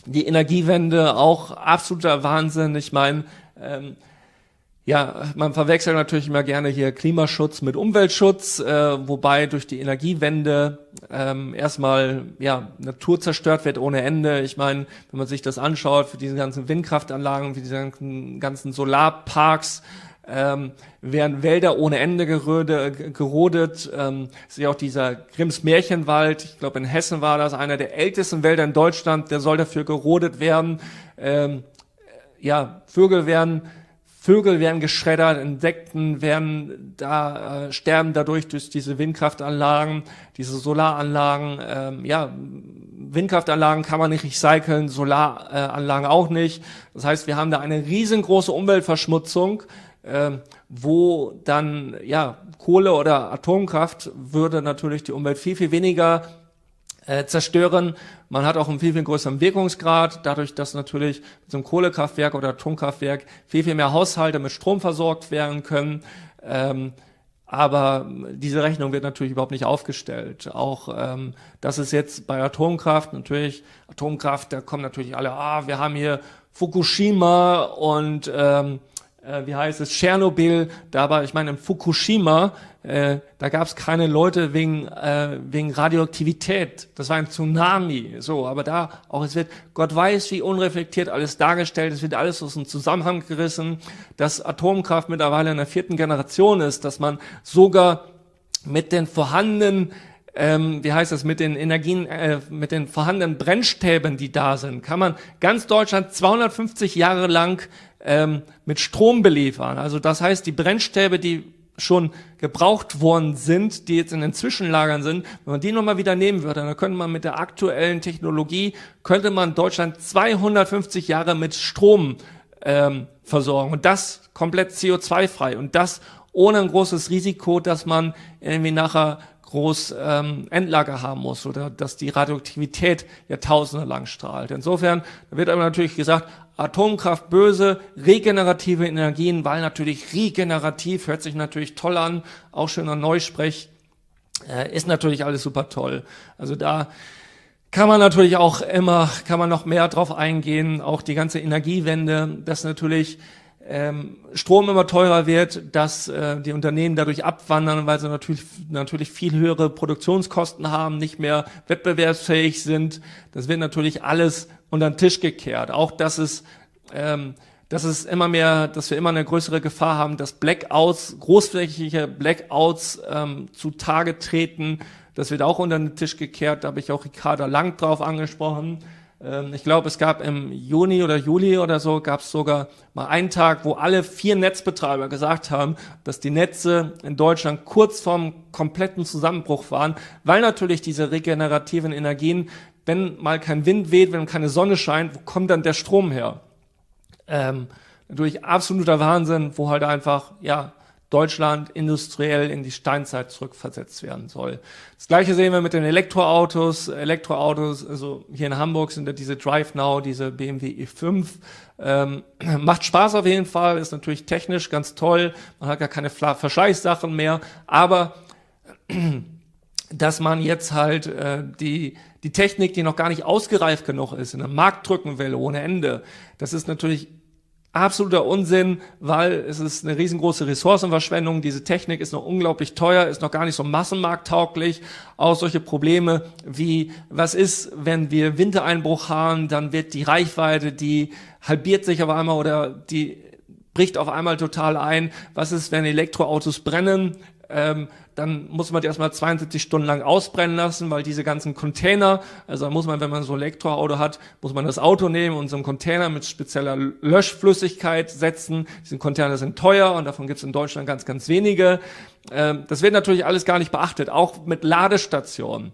die Energiewende auch absoluter Wahnsinn. Ich meine, ähm, ja, man verwechselt natürlich immer gerne hier Klimaschutz mit Umweltschutz, äh, wobei durch die Energiewende ähm, erstmal ja Natur zerstört wird ohne Ende. Ich meine, wenn man sich das anschaut, für diese ganzen Windkraftanlagen, für diese ganzen, ganzen Solarparks, ähm, werden Wälder ohne Ende geröde, gerodet. Ähm, sehe auch dieser Grimms Märchenwald, ich glaube in Hessen war das einer der ältesten Wälder in Deutschland, der soll dafür gerodet werden. Ähm, äh, ja, Vögel werden Vögel werden geschreddert, Insekten werden da äh, sterben dadurch durch diese Windkraftanlagen, diese Solaranlagen. Ähm, ja, Windkraftanlagen kann man nicht recyceln, Solaranlagen auch nicht. Das heißt, wir haben da eine riesengroße Umweltverschmutzung, ähm, wo dann ja Kohle oder Atomkraft würde natürlich die Umwelt viel, viel weniger äh, zerstören. Man hat auch einen viel, viel größeren Wirkungsgrad, dadurch, dass natürlich mit so einem Kohlekraftwerk oder Atomkraftwerk viel, viel mehr Haushalte mit Strom versorgt werden können. Ähm, aber diese Rechnung wird natürlich überhaupt nicht aufgestellt. Auch ähm, das ist jetzt bei Atomkraft natürlich, Atomkraft, da kommen natürlich alle, ah, wir haben hier Fukushima und ähm, äh, wie heißt es, Tschernobyl, da war, ich meine, in Fukushima, äh, da gab es keine Leute wegen, äh, wegen Radioaktivität. Das war ein Tsunami. So, aber da auch es wird, Gott weiß, wie unreflektiert alles dargestellt. Es wird alles aus dem Zusammenhang gerissen, dass Atomkraft mittlerweile in der vierten Generation ist, dass man sogar mit den vorhandenen ähm, wie heißt das, mit den Energien, äh, mit den vorhandenen Brennstäben, die da sind, kann man ganz Deutschland 250 Jahre lang ähm, mit Strom beliefern. Also das heißt, die Brennstäbe, die schon gebraucht worden sind, die jetzt in den Zwischenlagern sind, wenn man die nochmal wieder nehmen würde, dann könnte man mit der aktuellen Technologie, könnte man Deutschland 250 Jahre mit Strom ähm, versorgen und das komplett CO2-frei und das ohne ein großes Risiko, dass man irgendwie nachher groß ähm, Endlager haben muss oder dass die Radioaktivität jahrtausende lang strahlt. Insofern wird aber natürlich gesagt, Atomkraft böse, regenerative Energien, weil natürlich regenerativ hört sich natürlich toll an, auch schöner Neusprech, äh, ist natürlich alles super toll. Also da kann man natürlich auch immer, kann man noch mehr drauf eingehen, auch die ganze Energiewende, das natürlich ähm, Strom immer teurer wird, dass äh, die Unternehmen dadurch abwandern, weil sie natürlich, natürlich viel höhere Produktionskosten haben, nicht mehr wettbewerbsfähig sind. Das wird natürlich alles unter den Tisch gekehrt. Auch dass es, ähm, dass es immer mehr, dass wir immer eine größere Gefahr haben, dass Blackouts, großflächige Blackouts ähm, zutage treten. Das wird auch unter den Tisch gekehrt. Da habe ich auch Ricarda Lang drauf angesprochen. Ähm, ich glaube, es gab im Juni oder Juli oder so, gab es sogar mal einen Tag, wo alle vier Netzbetreiber gesagt haben, dass die Netze in Deutschland kurz vorm kompletten Zusammenbruch waren, weil natürlich diese regenerativen Energien, wenn mal kein Wind weht, wenn keine Sonne scheint, wo kommt dann der Strom her? Ähm, natürlich absoluter Wahnsinn, wo halt einfach, ja, Deutschland industriell in die Steinzeit zurückversetzt werden soll. Das gleiche sehen wir mit den Elektroautos. Elektroautos, also hier in Hamburg sind ja diese Drive Now, diese BMW E5. Ähm, macht Spaß auf jeden Fall, ist natürlich technisch ganz toll, man hat gar keine Verschleißsachen mehr, aber dass man jetzt halt äh, die, die Technik, die noch gar nicht ausgereift genug ist, in den Markt drücken will ohne Ende, das ist natürlich absoluter Unsinn, weil es ist eine riesengroße Ressourcenverschwendung. Diese Technik ist noch unglaublich teuer, ist noch gar nicht so massenmarkttauglich. Auch solche Probleme wie, was ist, wenn wir Wintereinbruch haben, dann wird die Reichweite, die halbiert sich auf einmal oder die bricht auf einmal total ein. Was ist, wenn Elektroautos brennen? Ähm, dann muss man die erstmal 72 Stunden lang ausbrennen lassen, weil diese ganzen Container, also muss man, wenn man so ein Elektroauto hat, muss man das Auto nehmen und so einen Container mit spezieller Löschflüssigkeit setzen. Diese Container sind teuer und davon gibt es in Deutschland ganz, ganz wenige. Ähm, das wird natürlich alles gar nicht beachtet, auch mit Ladestationen.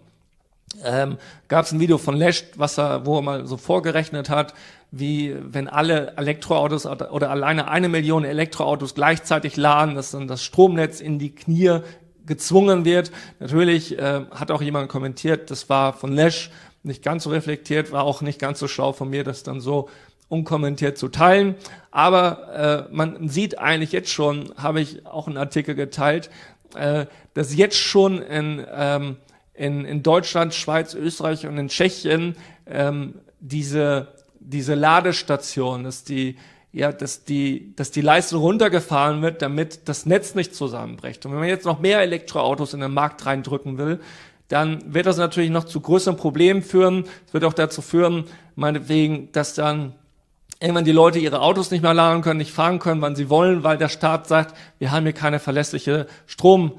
Ähm, Gab es ein Video von Lesch, was er, wo er mal so vorgerechnet hat, wie wenn alle Elektroautos oder alleine eine Million Elektroautos gleichzeitig laden, dass dann das Stromnetz in die Knie gezwungen wird. Natürlich äh, hat auch jemand kommentiert, das war von Lesch nicht ganz so reflektiert, war auch nicht ganz so schlau von mir, das dann so unkommentiert zu teilen. Aber äh, man sieht eigentlich jetzt schon, habe ich auch einen Artikel geteilt, äh, dass jetzt schon in, ähm, in, in Deutschland, Schweiz, Österreich und in Tschechien ähm, diese, diese Ladestation, dass die ja, dass die, dass die Leistung runtergefahren wird, damit das Netz nicht zusammenbricht. Und wenn man jetzt noch mehr Elektroautos in den Markt reindrücken will, dann wird das natürlich noch zu größeren Problemen führen. Es wird auch dazu führen, meinetwegen, dass dann irgendwann die Leute ihre Autos nicht mehr laden können, nicht fahren können, wann sie wollen, weil der Staat sagt, wir haben hier keine verlässliche Strom,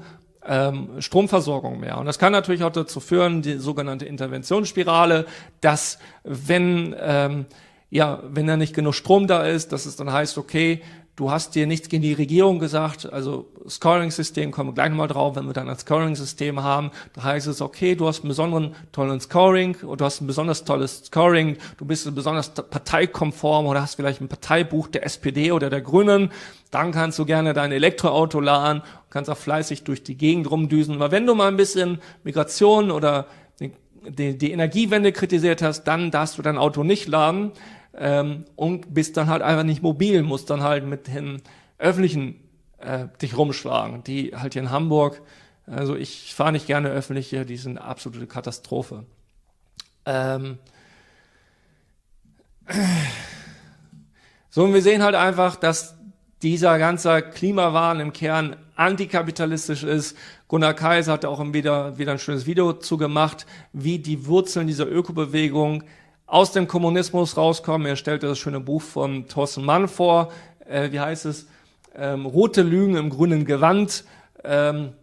ähm, Stromversorgung mehr. Und das kann natürlich auch dazu führen, die sogenannte Interventionsspirale, dass wenn ähm, ja, wenn da nicht genug Strom da ist, dass es dann heißt, okay, du hast dir nichts gegen die Regierung gesagt, also Scoring-System, kommen wir gleich nochmal drauf, wenn wir dann ein Scoring-System haben, da heißt es, okay, du hast einen besonderen tollen Scoring, oder du hast ein besonders tolles Scoring, du bist besonders parteikonform oder hast vielleicht ein Parteibuch der SPD oder der Grünen, dann kannst du gerne dein Elektroauto laden, kannst auch fleißig durch die Gegend rumdüsen, aber wenn du mal ein bisschen Migration oder die, die Energiewende kritisiert hast, dann darfst du dein Auto nicht laden, ähm, und bist dann halt einfach nicht mobil, musst dann halt mit den öffentlichen äh, dich rumschlagen, die halt hier in Hamburg, also ich fahre nicht gerne öffentlich hier, die sind eine absolute Katastrophe. Ähm, so, und wir sehen halt einfach, dass dieser ganze Klimawahn im Kern antikapitalistisch ist. Gunnar Kaiser hat auch wieder, wieder ein schönes Video zu gemacht, wie die Wurzeln dieser Ökobewegung aus dem Kommunismus rauskommen. Er stellte das schöne Buch von Thorsten Mann vor, äh, wie heißt es, ähm, Rote Lügen im grünen Gewand. Ähm,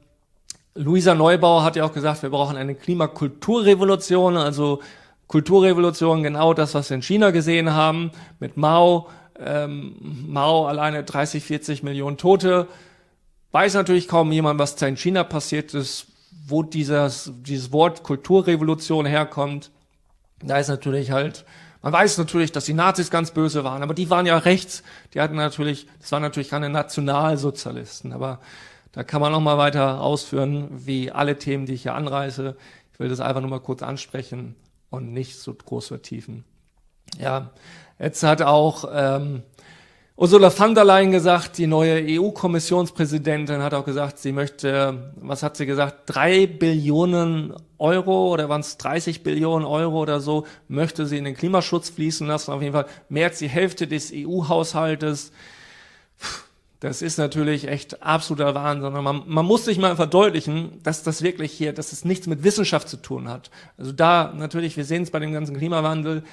Luisa Neubauer hat ja auch gesagt, wir brauchen eine Klimakulturrevolution, also Kulturrevolution, genau das, was wir in China gesehen haben, mit Mao, ähm, Mao alleine 30, 40 Millionen Tote. Weiß natürlich kaum jemand, was da in China passiert ist, wo dieses, dieses Wort Kulturrevolution herkommt. Da ist natürlich halt, man weiß natürlich, dass die Nazis ganz böse waren, aber die waren ja rechts. Die hatten natürlich, das waren natürlich keine Nationalsozialisten, aber da kann man noch mal weiter ausführen, wie alle Themen, die ich hier anreiße. Ich will das einfach nur mal kurz ansprechen und nicht so groß vertiefen. Ja, jetzt hat auch ähm, Ursula von der Leyen gesagt, die neue EU-Kommissionspräsidentin hat auch gesagt, sie möchte, was hat sie gesagt, drei Billionen Euro oder waren es 30 Billionen Euro oder so, möchte sie in den Klimaschutz fließen lassen. Auf jeden Fall mehr als die Hälfte des EU-Haushaltes. Das ist natürlich echt absoluter Wahnsinn. Man, man muss sich mal verdeutlichen, dass das wirklich hier, dass es nichts mit Wissenschaft zu tun hat. Also da natürlich, wir sehen es bei dem ganzen Klimawandel,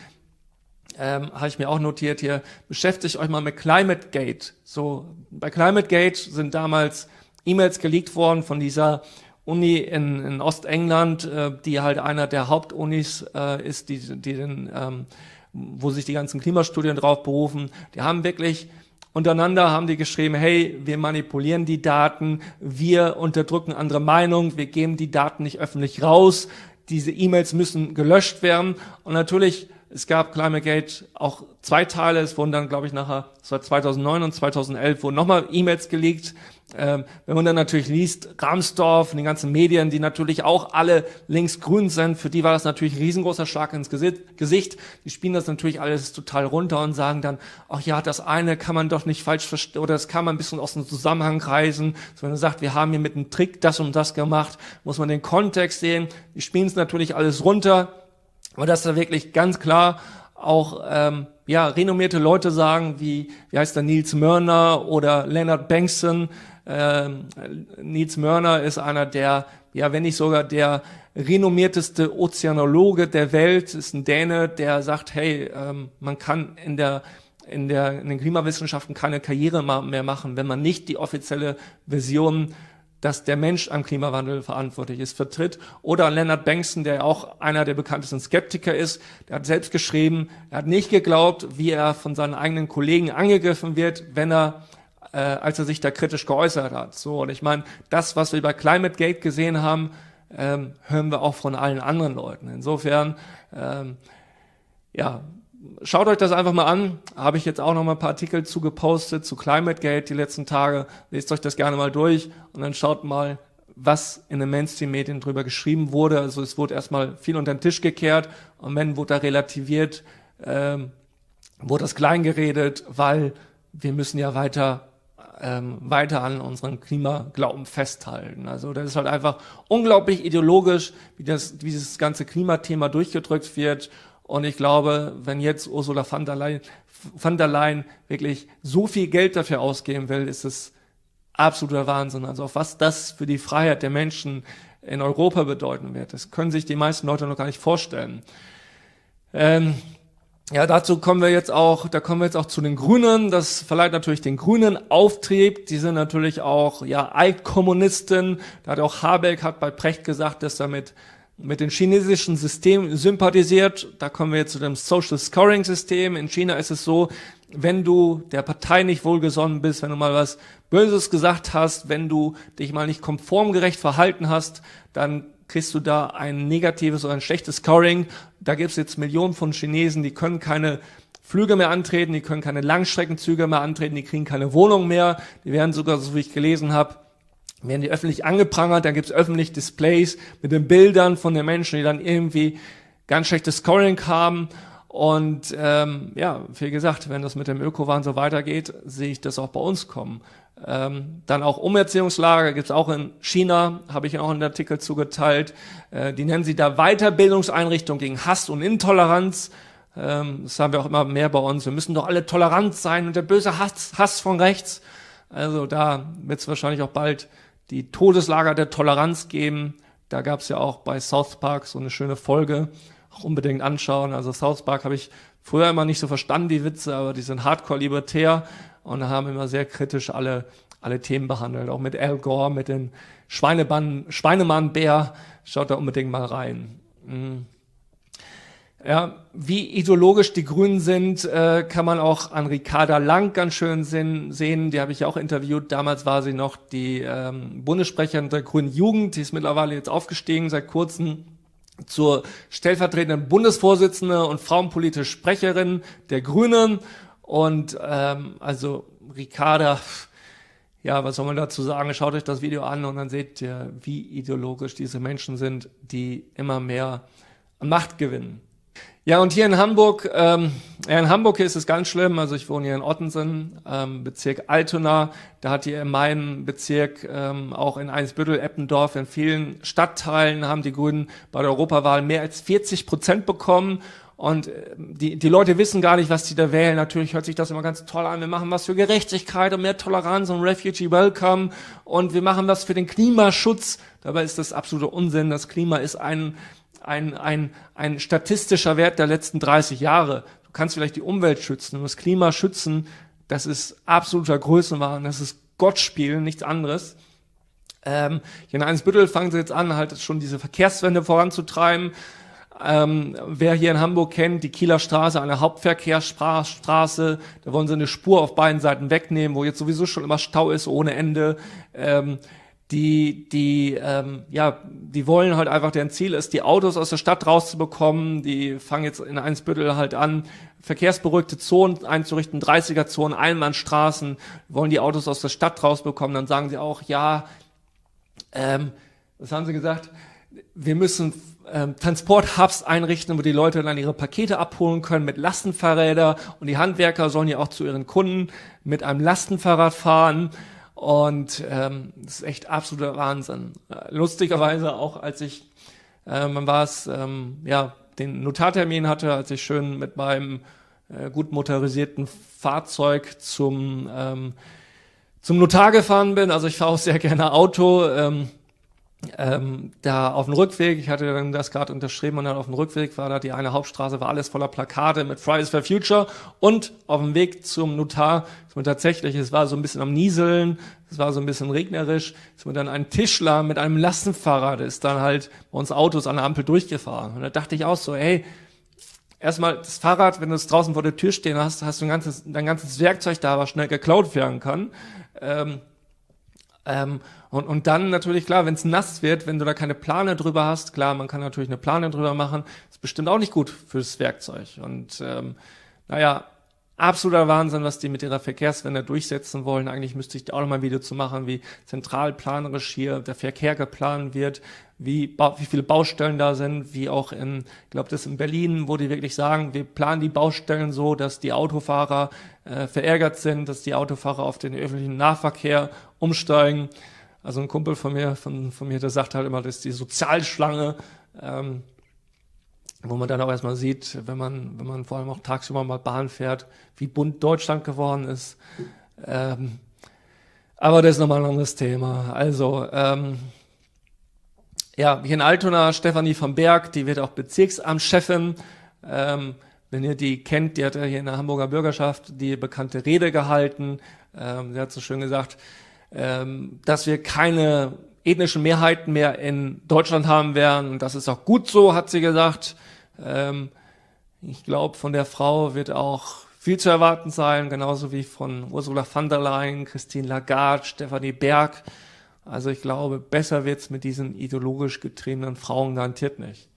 ähm, habe ich mir auch notiert hier, beschäftigt euch mal mit ClimateGate. So, bei ClimateGate sind damals E-Mails geleakt worden von dieser Uni in, in Ostengland, äh, die halt einer der Hauptunis äh, ist, die, die den, ähm, wo sich die ganzen Klimastudien drauf berufen. Die haben wirklich untereinander haben die geschrieben, hey, wir manipulieren die Daten, wir unterdrücken andere Meinung, wir geben die Daten nicht öffentlich raus, diese E-Mails müssen gelöscht werden. Und natürlich es gab Climate auch zwei Teile. Es wurden dann, glaube ich, nachher, es war 2009 und 2011, wurden nochmal E-Mails gelegt. Ähm, wenn man dann natürlich liest, Ramsdorf und die ganzen Medien, die natürlich auch alle linksgrün sind, für die war das natürlich ein riesengroßer Schlag ins Gesicht. Die spielen das natürlich alles total runter und sagen dann, ach ja, das eine kann man doch nicht falsch verstehen, oder das kann man ein bisschen aus dem Zusammenhang reißen. So, wenn man sagt, wir haben hier mit einem Trick das und das gemacht, muss man den Kontext sehen. Die spielen es natürlich alles runter und dass da wirklich ganz klar auch ähm, ja, renommierte Leute sagen, wie, wie heißt der Nils Mörner oder Leonard Bankson. Ähm, Nils Mörner ist einer der, ja, wenn nicht sogar der renommierteste Ozeanologe der Welt, ist ein Däne, der sagt, hey, ähm, man kann in der in, der, in den Klimawissenschaften keine Karriere mehr machen, wenn man nicht die offizielle Version dass der Mensch am Klimawandel verantwortlich ist, vertritt. Oder Leonard Bengtson, der auch einer der bekanntesten Skeptiker ist, der hat selbst geschrieben, er hat nicht geglaubt, wie er von seinen eigenen Kollegen angegriffen wird, wenn er äh, als er sich da kritisch geäußert hat. So, und ich meine, das, was wir bei Climate Gate gesehen haben, ähm, hören wir auch von allen anderen Leuten. Insofern, ähm, ja, schaut euch das einfach mal an. Habe ich jetzt auch noch mal ein paar Artikel zugepostet zu Climate Gate die letzten Tage. Lest euch das gerne mal durch und dann schaut mal, was in den Mainstream-Medien drüber geschrieben wurde. Also es wurde erstmal viel unter den Tisch gekehrt und wenn wurde da relativiert, ähm, wurde das klein geredet, weil wir müssen ja weiter ähm, weiter an unserem Klimaglauben festhalten. Also das ist halt einfach unglaublich ideologisch, wie das wie dieses ganze Klimathema durchgedrückt wird und ich glaube, wenn jetzt Ursula von der Leyen, von der Leyen wirklich so viel Geld dafür ausgeben will, ist es absoluter Wahnsinn. Also auf was das für die Freiheit der Menschen in Europa bedeuten wird. Das können sich die meisten Leute noch gar nicht vorstellen. Ähm, ja, dazu kommen wir jetzt auch, da kommen wir jetzt auch zu den Grünen. Das verleiht natürlich den Grünen Auftrieb. Die sind natürlich auch, ja, Altkommunisten. Da hat auch Habeck hat bei Precht gesagt, dass damit mit dem chinesischen System sympathisiert. Da kommen wir jetzt zu dem Social Scoring System. In China ist es so, wenn du der Partei nicht wohlgesonnen bist, wenn du mal was Böses gesagt hast, wenn du dich mal nicht konformgerecht verhalten hast, dann kriegst du da ein negatives oder ein schlechtes Scoring. Da gibt es jetzt Millionen von Chinesen, die können keine Flüge mehr antreten, die können keine Langstreckenzüge mehr antreten, die kriegen keine Wohnung mehr, die werden sogar, so wie ich gelesen habe, werden die öffentlich angeprangert, da gibt's öffentlich Displays mit den Bildern von den Menschen, die dann irgendwie ganz schlechtes Scoring haben. Und ähm, ja, wie gesagt, wenn das mit dem Ökowahn so weitergeht, sehe ich das auch bei uns kommen. Ähm, dann auch Umerziehungslager gibt's auch in China, habe ich auch einen Artikel zugeteilt. Äh, die nennen sie da Weiterbildungseinrichtung gegen Hass und Intoleranz. Ähm, das haben wir auch immer mehr bei uns. Wir müssen doch alle tolerant sein und der böse Hass, Hass von rechts. Also da wird's wahrscheinlich auch bald die Todeslager der Toleranz geben. Da gab es ja auch bei South Park so eine schöne Folge. Auch unbedingt anschauen. Also South Park habe ich früher immer nicht so verstanden, die Witze, aber die sind hardcore libertär und haben immer sehr kritisch alle, alle Themen behandelt. Auch mit Al Gore, mit dem Schweinemann, Schweinemann-Bär. Schaut da unbedingt mal rein. Mhm. Ja, wie ideologisch die Grünen sind, äh, kann man auch an Ricarda Lang ganz schön sehen. sehen. Die habe ich ja auch interviewt. Damals war sie noch die ähm, Bundessprecherin der Grünen Jugend. Die ist mittlerweile jetzt aufgestiegen seit kurzem zur stellvertretenden Bundesvorsitzende und frauenpolitische Sprecherin der Grünen. Und ähm, also Ricarda, ja, was soll man dazu sagen? Schaut euch das Video an und dann seht ihr, wie ideologisch diese Menschen sind, die immer mehr Macht gewinnen. Ja, und hier in Hamburg, ähm, ja, in Hamburg hier ist es ganz schlimm. Also ich wohne hier in Ottensen, ähm, Bezirk Altona. Da hat hier in meinem Bezirk, ähm, auch in Einsbüttel, Eppendorf, in vielen Stadtteilen haben die Grünen bei der Europawahl mehr als 40 Prozent bekommen. Und äh, die, die Leute wissen gar nicht, was die da wählen. Natürlich hört sich das immer ganz toll an. Wir machen was für Gerechtigkeit und mehr Toleranz und Refugee Welcome. Und wir machen was für den Klimaschutz. Dabei ist das absoluter Unsinn. Das Klima ist ein ein, ein, ein statistischer Wert der letzten 30 Jahre. Du kannst vielleicht die Umwelt schützen und das Klima schützen. Das ist absoluter Größenwahn. Das ist Gott spielen, nichts anderes. Ähm, hier in Einsbüttel fangen sie jetzt an, halt schon diese Verkehrswende voranzutreiben. Ähm, wer hier in Hamburg kennt, die Kieler Straße, eine Hauptverkehrsstraße, da wollen sie eine Spur auf beiden Seiten wegnehmen, wo jetzt sowieso schon immer Stau ist ohne Ende. Ähm, die, die, ähm, ja, die wollen halt einfach, deren Ziel ist, die Autos aus der Stadt rauszubekommen. Die fangen jetzt in Einsbüttel halt an, verkehrsberuhigte Zonen einzurichten, 30er-Zonen, Einbahnstraßen, wollen die Autos aus der Stadt rausbekommen. Dann sagen sie auch, ja, ähm, was haben sie gesagt? Wir müssen ähm, Transporthubs einrichten, wo die Leute dann ihre Pakete abholen können mit Lastenfahrräder und die Handwerker sollen ja auch zu ihren Kunden mit einem Lastenfahrrad fahren. Und ähm, das ist echt absoluter Wahnsinn. Äh, lustigerweise auch, als ich, äh, man war es, ähm, ja, den Notartermin hatte, als ich schön mit meinem äh, gut motorisierten Fahrzeug zum, ähm, zum Notar gefahren bin. Also ich fahre auch sehr gerne Auto. Ähm, ähm, da auf dem Rückweg, ich hatte dann das gerade unterschrieben und dann auf dem Rückweg war da die eine Hauptstraße, war alles voller Plakate mit Fridays for Future und auf dem Weg zum Notar ist mir tatsächlich, es war so ein bisschen am Nieseln, es war so ein bisschen regnerisch, ist mir dann ein Tischler mit einem Lastenfahrrad ist dann halt bei uns Autos an der Ampel durchgefahren und da dachte ich auch so, hey, erstmal das Fahrrad, wenn du es draußen vor der Tür stehen hast, hast du ein ganzes, dein ganzes Werkzeug da, was schnell geklaut werden kann. Ähm, ähm, und, und dann natürlich, klar, wenn es nass wird, wenn du da keine Plane drüber hast, klar, man kann natürlich eine Plane drüber machen, ist bestimmt auch nicht gut fürs Werkzeug. Und ähm, naja, absoluter Wahnsinn, was die mit ihrer Verkehrswende durchsetzen wollen. Eigentlich müsste ich da auch nochmal ein Video zu machen, wie zentral planerisch hier der Verkehr geplant wird, wie, wie viele Baustellen da sind, wie auch in, ich glaube, das in Berlin, wo die wirklich sagen, wir planen die Baustellen so, dass die Autofahrer äh, verärgert sind, dass die Autofahrer auf den öffentlichen Nahverkehr umsteigen. Also ein Kumpel von mir, von, von mir, der sagt halt immer, das ist die Sozialschlange, ähm, wo man dann auch erstmal sieht, wenn man, wenn man vor allem auch tagsüber mal Bahn fährt, wie bunt Deutschland geworden ist. Ähm, aber das ist nochmal ein anderes Thema. Also, ähm, ja, hier in Altona, Stefanie van Berg, die wird auch Bezirksamtschefin. Ähm, wenn ihr die kennt, die hat ja hier in der Hamburger Bürgerschaft die bekannte Rede gehalten. Ähm, sie hat so schön gesagt, ähm, dass wir keine ethnischen Mehrheiten mehr in Deutschland haben werden. Und das ist auch gut so, hat sie gesagt. Ähm, ich glaube, von der Frau wird auch viel zu erwarten sein, genauso wie von Ursula von der Leyen, Christine Lagarde, Stephanie Berg. Also ich glaube, besser wird's mit diesen ideologisch getriebenen Frauen garantiert nicht.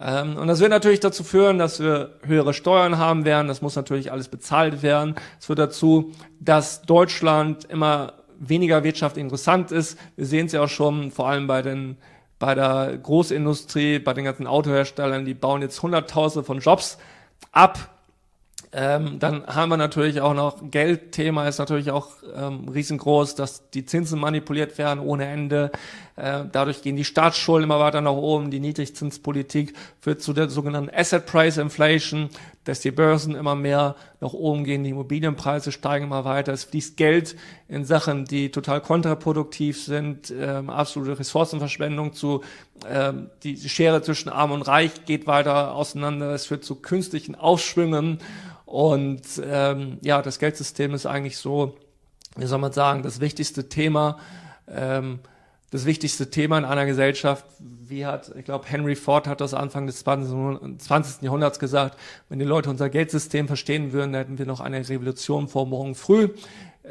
Ähm, und das wird natürlich dazu führen, dass wir höhere Steuern haben werden. Das muss natürlich alles bezahlt werden. Es führt dazu, dass Deutschland immer weniger Wirtschaft interessant ist. Wir sehen es ja auch schon, vor allem bei den bei der Großindustrie, bei den ganzen Autoherstellern, die bauen jetzt Hunderttausende von Jobs ab. Ähm, dann haben wir natürlich auch noch Geldthema ist natürlich auch ähm, riesengroß, dass die Zinsen manipuliert werden ohne Ende. Äh, dadurch gehen die Staatsschulden immer weiter nach oben. Die Niedrigzinspolitik führt zu der sogenannten Asset Price Inflation, dass die Börsen immer mehr nach oben gehen, die Immobilienpreise steigen immer weiter. Es fließt Geld in Sachen, die total kontraproduktiv sind, ähm, absolute Ressourcenverschwendung zu. Ähm, die Schere zwischen Arm und Reich geht weiter auseinander. Es führt zu künstlichen Aufschwüngen. Und ähm, ja, das Geldsystem ist eigentlich so, wie soll man sagen, das wichtigste Thema. Ähm, das wichtigste Thema in einer Gesellschaft. Wie hat, ich glaube, Henry Ford hat das Anfang des 20. Jahrhunderts gesagt, wenn die Leute unser Geldsystem verstehen würden, hätten wir noch eine Revolution vor morgen früh.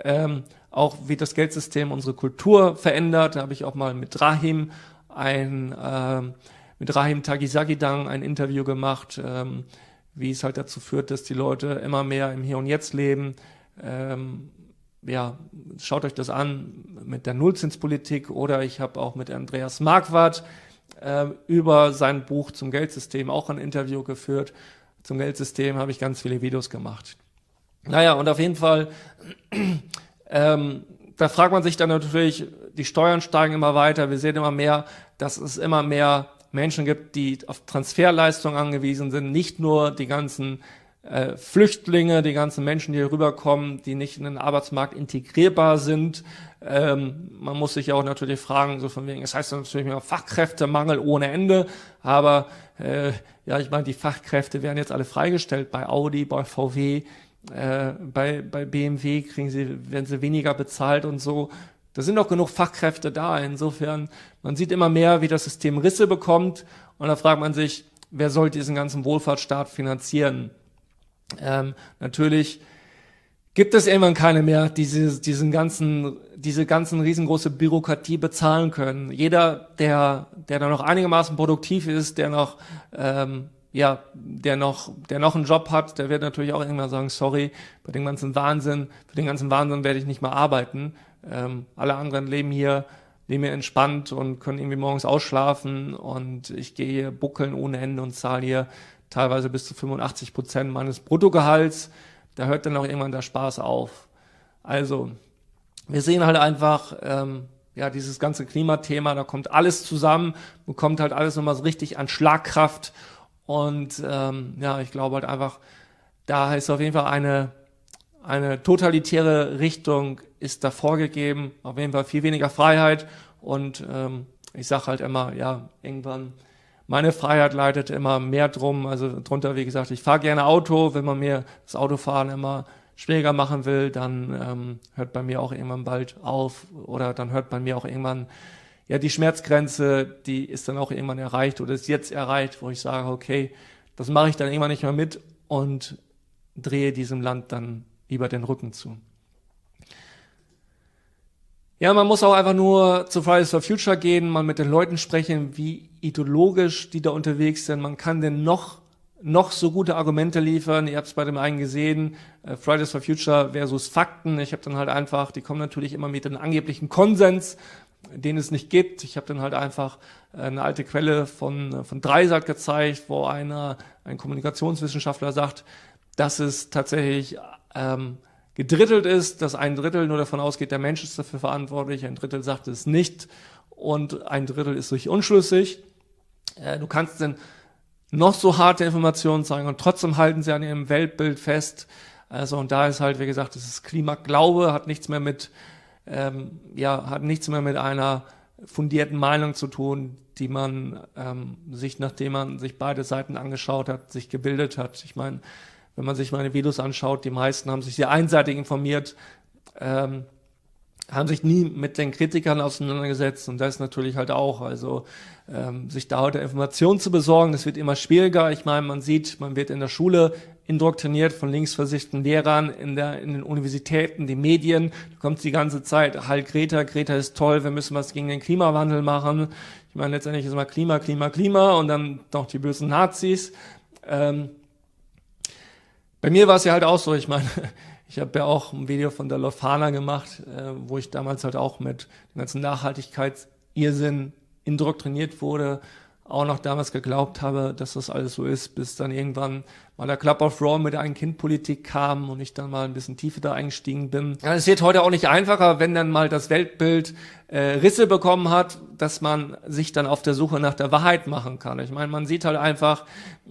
Ähm, auch wie das Geldsystem unsere Kultur verändert, da habe ich auch mal mit Rahim ein ähm, mit Rahim Tagisagidan ein Interview gemacht, ähm, wie es halt dazu führt, dass die Leute immer mehr im Hier und Jetzt leben, ähm, ja, schaut euch das an mit der Nullzinspolitik oder ich habe auch mit Andreas Marquardt äh, über sein Buch zum Geldsystem auch ein Interview geführt. Zum Geldsystem habe ich ganz viele Videos gemacht. Naja, und auf jeden Fall, ähm, da fragt man sich dann natürlich, die Steuern steigen immer weiter, wir sehen immer mehr, dass es immer mehr Menschen gibt, die auf Transferleistungen angewiesen sind, nicht nur die ganzen äh, Flüchtlinge, die ganzen Menschen, die hier rüberkommen, die nicht in den Arbeitsmarkt integrierbar sind. Ähm, man muss sich ja auch natürlich fragen, so von wegen, es das heißt natürlich immer Fachkräftemangel ohne Ende, aber äh, ja, ich meine, die Fachkräfte werden jetzt alle freigestellt bei Audi, bei VW, äh, bei, bei BMW kriegen sie, werden sie weniger bezahlt und so. Da sind auch genug Fachkräfte da. Insofern, man sieht immer mehr, wie das System Risse bekommt. Und da fragt man sich, wer soll diesen ganzen Wohlfahrtsstaat finanzieren? Ähm, natürlich gibt es irgendwann keine mehr, die sie, diesen ganzen, diese ganzen riesengroße Bürokratie bezahlen können. Jeder, der, der da noch einigermaßen produktiv ist, der noch, ähm, ja, der noch, der noch einen Job hat, der wird natürlich auch irgendwann sagen, sorry, bei dem ganzen Wahnsinn, für den ganzen Wahnsinn werde ich nicht mehr arbeiten. Ähm, alle anderen leben hier, leben hier entspannt und können irgendwie morgens ausschlafen und ich gehe hier buckeln ohne Ende und zahle hier teilweise bis zu 85 Prozent meines Bruttogehalts. Da hört dann auch irgendwann der Spaß auf. Also, wir sehen halt einfach, ähm, ja, dieses ganze Klimathema, da kommt alles zusammen, bekommt halt alles nochmal so richtig an Schlagkraft. Und ähm, ja, ich glaube halt einfach, da ist auf jeden Fall eine, eine totalitäre Richtung ist da vorgegeben, auf jeden Fall viel weniger Freiheit. Und ähm, ich sage halt immer, ja, irgendwann meine Freiheit leidet immer mehr drum, also drunter, wie gesagt, ich fahre gerne Auto, wenn man mir das Autofahren immer schwieriger machen will, dann ähm, hört bei mir auch irgendwann bald auf oder dann hört bei mir auch irgendwann ja die Schmerzgrenze, die ist dann auch irgendwann erreicht oder ist jetzt erreicht, wo ich sage, okay, das mache ich dann irgendwann nicht mehr mit und drehe diesem Land dann lieber den Rücken zu. Ja, man muss auch einfach nur zu Fridays for Future gehen, mal mit den Leuten sprechen, wie ideologisch die da unterwegs sind. Man kann denn noch noch so gute Argumente liefern. Ihr habt es bei dem einen gesehen, äh, Fridays for Future versus Fakten. Ich habe dann halt einfach, die kommen natürlich immer mit einem angeblichen Konsens, den es nicht gibt. Ich habe dann halt einfach äh, eine alte Quelle von, äh, von Dreisat gezeigt, wo einer, ein Kommunikationswissenschaftler sagt, dass es tatsächlich ähm, gedrittelt ist, dass ein Drittel nur davon ausgeht, der Mensch ist dafür verantwortlich, ein Drittel sagt es nicht und ein Drittel ist durch unschlüssig. Äh, du kannst denn noch so harte Informationen zeigen und trotzdem halten sie an ihrem Weltbild fest. Also und da ist halt, wie gesagt, das ist Klimaglaube, hat nichts mehr mit, ähm, ja, hat nichts mehr mit einer fundierten Meinung zu tun, die man ähm, sich, nachdem man sich beide Seiten angeschaut hat, sich gebildet hat. Ich meine, wenn man sich meine Videos anschaut, die meisten haben sich sehr einseitig informiert. Ähm, haben sich nie mit den Kritikern auseinandergesetzt und das natürlich halt auch. Also ähm, sich da heute Informationen zu besorgen, das wird immer schwieriger. Ich meine, man sieht, man wird in der Schule indoktriniert von linksversichten Lehrern, in, der, in den Universitäten, den Medien, da kommt die ganze Zeit, halt Greta, Greta ist toll, wir müssen was gegen den Klimawandel machen. Ich meine, letztendlich ist immer Klima, Klima, Klima und dann noch die bösen Nazis. Ähm, bei mir war es ja halt auch so, ich meine, ich habe ja auch ein Video von der Lofana gemacht, äh, wo ich damals halt auch mit dem ganzen Nachhaltigkeitsirrsinn indoktriniert wurde, auch noch damals geglaubt habe, dass das alles so ist, bis dann irgendwann mal der Club of Rome mit der Ein-Kind-Politik kam und ich dann mal ein bisschen tiefer da eingestiegen bin. Ja, es wird heute auch nicht einfacher, wenn dann mal das Weltbild äh, Risse bekommen hat, dass man sich dann auf der Suche nach der Wahrheit machen kann. Ich meine, man sieht halt einfach,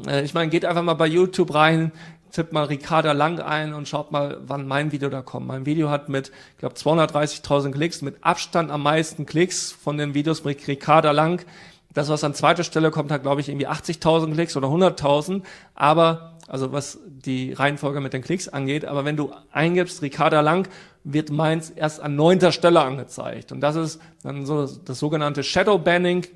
äh, ich meine, geht einfach mal bei YouTube rein, tippt mal Ricarda Lang ein und schaut mal, wann mein Video da kommt. Mein Video hat mit, ich glaube, 230.000 Klicks, mit Abstand am meisten Klicks von den Videos mit Ricarda Lang. Das, was an zweiter Stelle kommt, hat, glaube ich, irgendwie 80.000 Klicks oder 100.000. Aber, also was die Reihenfolge mit den Klicks angeht, aber wenn du eingibst, Ricarda Lang, wird meins erst an neunter Stelle angezeigt. Und das ist dann so das sogenannte Shadow Banning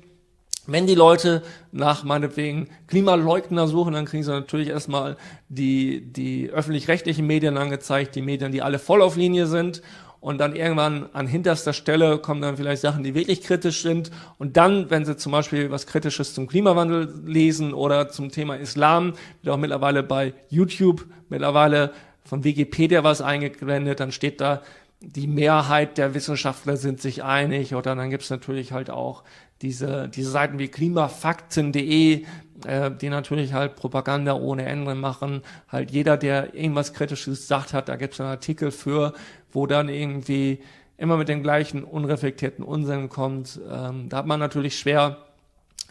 wenn die Leute nach meinetwegen Klimaleugner suchen, dann kriegen sie natürlich erstmal die, die öffentlich-rechtlichen Medien angezeigt, die Medien, die alle voll auf Linie sind. Und dann irgendwann an hinterster Stelle kommen dann vielleicht Sachen, die wirklich kritisch sind. Und dann, wenn sie zum Beispiel was Kritisches zum Klimawandel lesen oder zum Thema Islam, wird auch mittlerweile bei YouTube, mittlerweile von Wikipedia was eingeblendet, dann steht da, die Mehrheit der Wissenschaftler sind sich einig. Oder dann gibt's natürlich halt auch diese, diese Seiten wie klimafakten.de, äh, die natürlich halt Propaganda ohne Ende machen. Halt jeder, der irgendwas Kritisches sagt hat, da gibt es einen Artikel für, wo dann irgendwie immer mit dem gleichen unreflektierten Unsinn kommt. Ähm, da hat man natürlich schwer,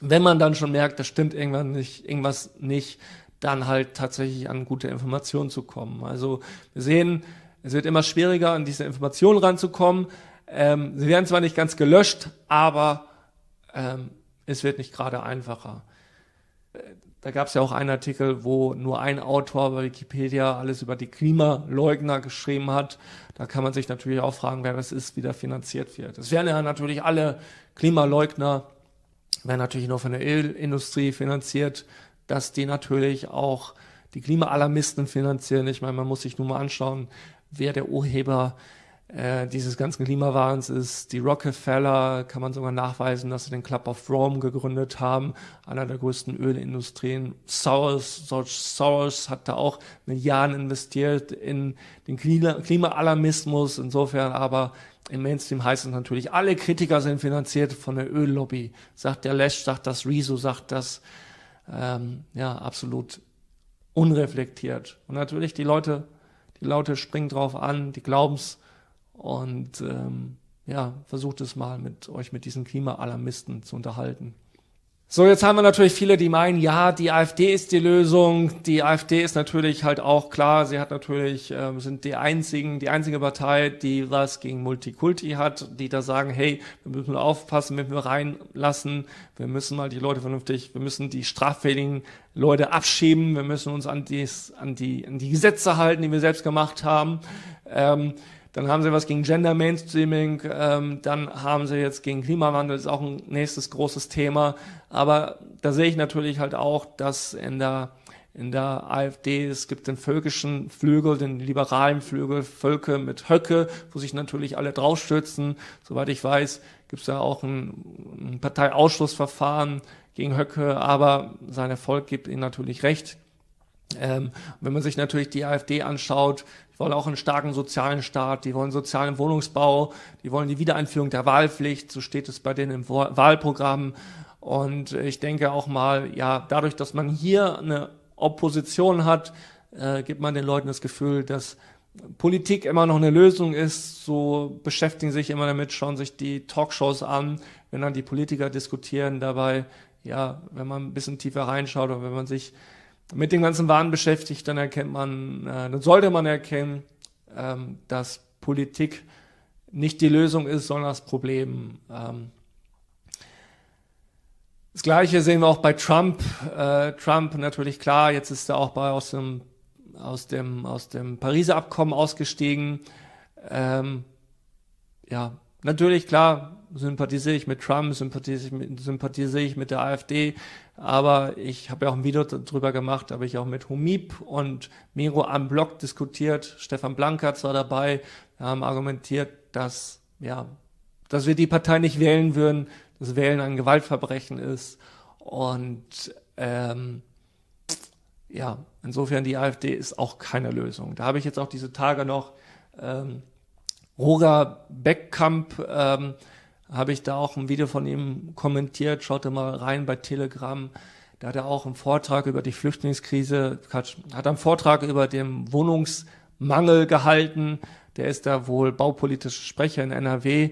wenn man dann schon merkt, das stimmt irgendwann nicht, irgendwas nicht, dann halt tatsächlich an gute Informationen zu kommen. Also wir sehen, es wird immer schwieriger, an diese Informationen ranzukommen. Ähm, sie werden zwar nicht ganz gelöscht, aber ähm, es wird nicht gerade einfacher. Äh, da gab es ja auch einen Artikel, wo nur ein Autor bei Wikipedia alles über die Klimaleugner geschrieben hat. Da kann man sich natürlich auch fragen, wer das ist, wie da finanziert wird. Es werden ja natürlich alle Klimaleugner, werden natürlich nur von der Ölindustrie finanziert, dass die natürlich auch die Klimaalarmisten finanzieren. Ich meine, man muss sich nur mal anschauen, wer der Urheber äh, äh, dieses ganzen Klimawahns ist. Die Rockefeller kann man sogar nachweisen, dass sie den Club of Rome gegründet haben, einer der größten Ölindustrien. Soros, George Soros hat da auch Milliarden investiert in den Klimaalarmismus. Insofern aber im Mainstream heißt es natürlich, alle Kritiker sind finanziert von der Öllobby. Sagt der Lesch, sagt das Riso, sagt das ähm, ja absolut unreflektiert. Und natürlich die Leute, die Leute springen drauf an, die glauben's und ähm, ja, versucht es mal mit euch mit diesen Klimaalarmisten zu unterhalten. So, jetzt haben wir natürlich viele, die meinen, ja, die AfD ist die Lösung. Die AfD ist natürlich halt auch klar, sie hat natürlich, ähm, sind die einzigen, die einzige Partei, die was gegen Multikulti hat, die da sagen, hey, wir müssen aufpassen, wenn wir reinlassen, wir müssen mal die Leute vernünftig, wir müssen die straffälligen Leute abschieben, wir müssen uns an, die, an, die, an die Gesetze halten, die wir selbst gemacht haben. Ähm, dann haben sie was gegen Gender Mainstreaming, ähm, dann haben sie jetzt gegen Klimawandel, ist auch ein nächstes großes Thema. Aber da sehe ich natürlich halt auch, dass in der in der AfD, es gibt den völkischen Flügel, den liberalen Flügel, Völke mit Höcke, wo sich natürlich alle draufstürzen. Soweit ich weiß, gibt es ja auch ein, ein Parteiausschlussverfahren gegen Höcke, aber sein Erfolg gibt ihm natürlich recht. Ähm, wenn man sich natürlich die AfD anschaut, die wollen auch einen starken sozialen Staat, die wollen sozialen Wohnungsbau, die wollen die Wiedereinführung der Wahlpflicht, so steht es bei denen im Wahlprogramm. Und ich denke auch mal, ja, dadurch, dass man hier eine Opposition hat, äh, gibt man den Leuten das Gefühl, dass Politik immer noch eine Lösung ist. So beschäftigen sich immer damit, schauen sich die Talkshows an, wenn dann die Politiker diskutieren dabei. Ja, wenn man ein bisschen tiefer reinschaut und wenn man sich mit dem ganzen Wahn beschäftigt, dann erkennt man, äh, dann sollte man erkennen, ähm, dass Politik nicht die Lösung ist, sondern das Problem. Ähm, das Gleiche sehen wir auch bei Trump. Äh, Trump natürlich klar, jetzt ist er auch bei aus dem aus dem aus dem Pariser Abkommen ausgestiegen. Ähm, ja, natürlich klar, sympathisiere ich mit Trump, sympathisiere ich mit, sympathisiere ich mit der AfD, aber ich habe ja auch ein Video darüber gemacht, habe ich auch mit Humib und Miro am Blog diskutiert, Stefan Blankertz war dabei, wir haben argumentiert, dass, ja, dass wir die Partei nicht wählen würden, dass Wählen ein Gewaltverbrechen ist und ähm, ja, insofern die AfD ist auch keine Lösung. Da habe ich jetzt auch diese Tage noch ähm, Roger Beckkamp ähm, habe ich da auch ein Video von ihm kommentiert. Schaut mal rein bei Telegram. Da hat er auch einen Vortrag über die Flüchtlingskrise, hat, hat einen Vortrag über den Wohnungsmangel gehalten. Der ist da wohl baupolitischer Sprecher in NRW,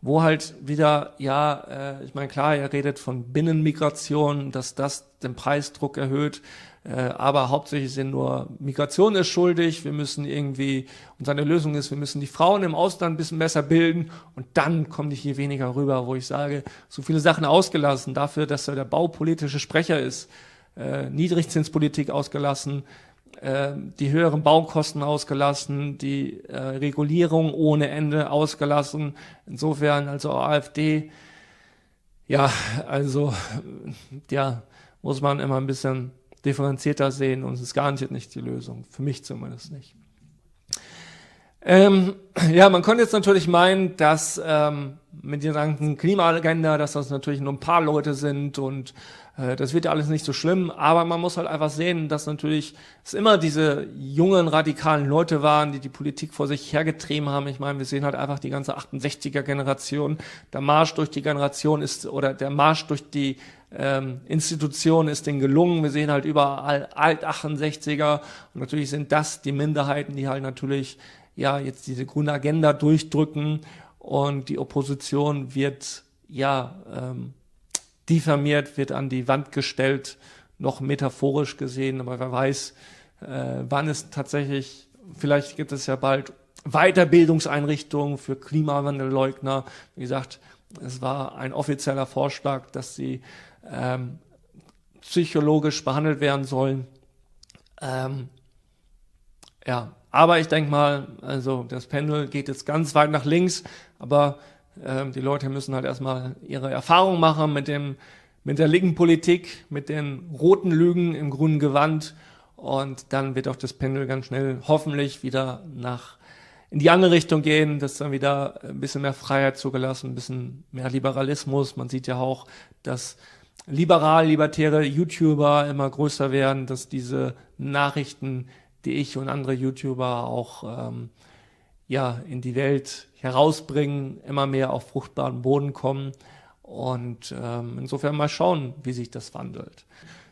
wo halt wieder, ja, äh, ich meine, klar, er redet von Binnenmigration, dass das den Preisdruck erhöht, äh, aber hauptsächlich sind nur Migration ist schuldig, wir müssen irgendwie, und seine Lösung ist, wir müssen die Frauen im Ausland ein bisschen besser bilden und dann komme ich hier weniger rüber, wo ich sage, so viele Sachen ausgelassen dafür, dass er der baupolitische Sprecher ist, äh, Niedrigzinspolitik ausgelassen, äh, die höheren Baukosten ausgelassen, die äh, Regulierung ohne Ende ausgelassen. Insofern also AfD, ja, also ja, muss man immer ein bisschen differenzierter sehen und es ist garantiert nicht die Lösung. Für mich zumindest nicht. Ähm, ja, man könnte jetzt natürlich meinen, dass ähm, mit dieser ganzen Klimaagenda, dass das natürlich nur ein paar Leute sind und äh, das wird ja alles nicht so schlimm, aber man muss halt einfach sehen, dass natürlich es immer diese jungen, radikalen Leute waren, die die Politik vor sich hergetrieben haben. Ich meine, wir sehen halt einfach die ganze 68er-Generation. Der Marsch durch die Generation ist, oder der Marsch durch die ähm, Institution ist denen gelungen. Wir sehen halt überall Alt-68er. Und natürlich sind das die Minderheiten, die halt natürlich, ja, jetzt diese grüne Agenda durchdrücken. Und die Opposition wird, ja, ähm, diffamiert, wird an die Wand gestellt, noch metaphorisch gesehen, aber wer weiß, äh, wann es tatsächlich, vielleicht gibt es ja bald Weiterbildungseinrichtungen für Klimawandelleugner. Wie gesagt, es war ein offizieller Vorschlag, dass sie ähm, psychologisch behandelt werden sollen. Ähm, ja, aber ich denke mal, also das Pendel geht jetzt ganz weit nach links, aber ähm, die Leute müssen halt erstmal ihre Erfahrung machen mit dem, mit der linken Politik, mit den roten Lügen im grünen Gewand. Und dann wird auch das Pendel ganz schnell hoffentlich wieder nach in die andere Richtung gehen, dass dann wieder ein bisschen mehr Freiheit zugelassen, ein bisschen mehr Liberalismus. Man sieht ja auch, dass liberal-libertäre YouTuber immer größer werden, dass diese Nachrichten, die ich und andere YouTuber auch ähm, ja, in die Welt herausbringen, immer mehr auf fruchtbaren Boden kommen und ähm, insofern mal schauen, wie sich das wandelt.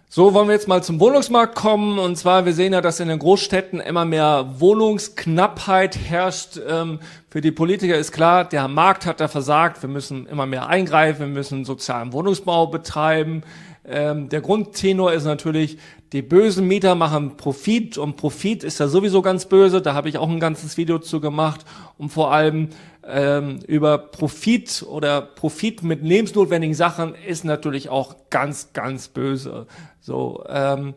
So wollen wir jetzt mal zum Wohnungsmarkt kommen. Und zwar, wir sehen ja, dass in den Großstädten immer mehr Wohnungsknappheit herrscht. Ähm, für die Politiker ist klar, der Markt hat da versagt. Wir müssen immer mehr eingreifen. Wir müssen sozialen Wohnungsbau betreiben. Ähm, der Grundtenor ist natürlich, die bösen Mieter machen Profit und Profit ist ja sowieso ganz böse. Da habe ich auch ein ganzes Video zu gemacht und vor allem ähm, über Profit oder Profit mit lebensnotwendigen Sachen ist natürlich auch ganz, ganz böse. So. Ähm,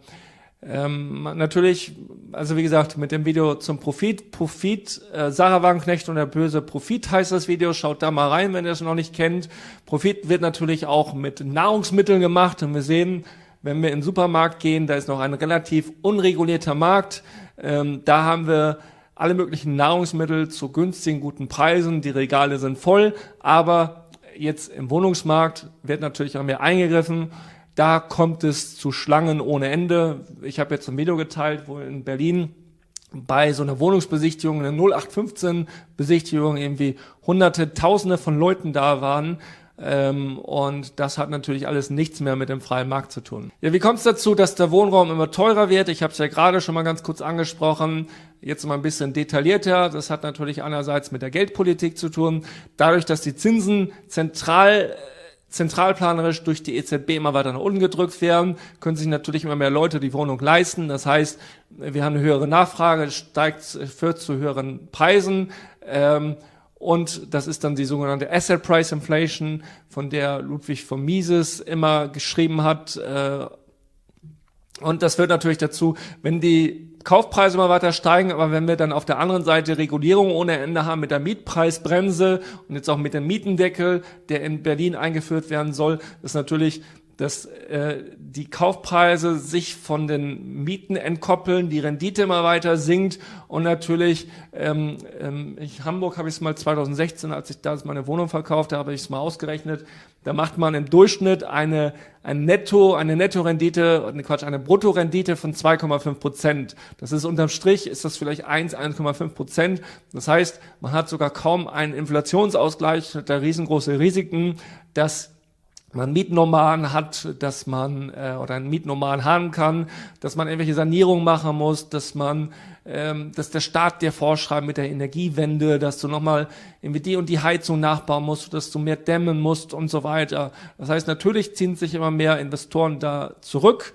ähm, natürlich, also wie gesagt, mit dem Video zum Profit, Profit, äh, Sarah Wagenknecht und der böse Profit heißt das Video, schaut da mal rein, wenn ihr es noch nicht kennt. Profit wird natürlich auch mit Nahrungsmitteln gemacht und wir sehen, wenn wir in den Supermarkt gehen, da ist noch ein relativ unregulierter Markt. Ähm, da haben wir alle möglichen Nahrungsmittel zu günstigen, guten Preisen, die Regale sind voll, aber jetzt im Wohnungsmarkt wird natürlich auch mehr eingegriffen. Da kommt es zu Schlangen ohne Ende. Ich habe jetzt ein Video geteilt, wo in Berlin bei so einer Wohnungsbesichtigung, einer 0815-Besichtigung, irgendwie hunderte, tausende von Leuten da waren. Ähm, und das hat natürlich alles nichts mehr mit dem freien Markt zu tun. Ja, wie kommt es dazu, dass der Wohnraum immer teurer wird? Ich habe es ja gerade schon mal ganz kurz angesprochen. Jetzt mal ein bisschen detaillierter. Das hat natürlich einerseits mit der Geldpolitik zu tun. Dadurch, dass die Zinsen zentral äh, zentralplanerisch durch die EZB immer weiter nach unten gedrückt werden, können sich natürlich immer mehr Leute die Wohnung leisten. Das heißt, wir haben eine höhere Nachfrage, steigt, führt zu höheren Preisen. Ähm, und das ist dann die sogenannte Asset Price Inflation, von der Ludwig von Mises immer geschrieben hat. Äh, und das führt natürlich dazu, wenn die Kaufpreise immer weiter steigen, aber wenn wir dann auf der anderen Seite Regulierung ohne Ende haben mit der Mietpreisbremse und jetzt auch mit dem Mietendeckel, der in Berlin eingeführt werden soll, ist natürlich dass äh, die Kaufpreise sich von den Mieten entkoppeln, die Rendite immer weiter sinkt und natürlich, ähm, ähm, in Hamburg habe ich es mal 2016, als ich da meine Wohnung verkaufte, habe ich es mal ausgerechnet, da macht man im Durchschnitt eine, ein Netto, eine Nettorendite, ne Quatsch, eine Bruttorendite von 2,5 Prozent. Das ist unterm Strich, ist das vielleicht 1, 1,5 Prozent. Das heißt, man hat sogar kaum einen Inflationsausgleich, hat da riesengroße Risiken, dass man Mietnormalen hat, dass man äh, oder einen Mietnormalen haben kann, dass man irgendwelche Sanierungen machen muss, dass man, ähm, dass der Staat dir vorschreibt mit der Energiewende, dass du nochmal irgendwie die und die Heizung nachbauen musst, dass du mehr dämmen musst und so weiter. Das heißt, natürlich ziehen sich immer mehr Investoren da zurück.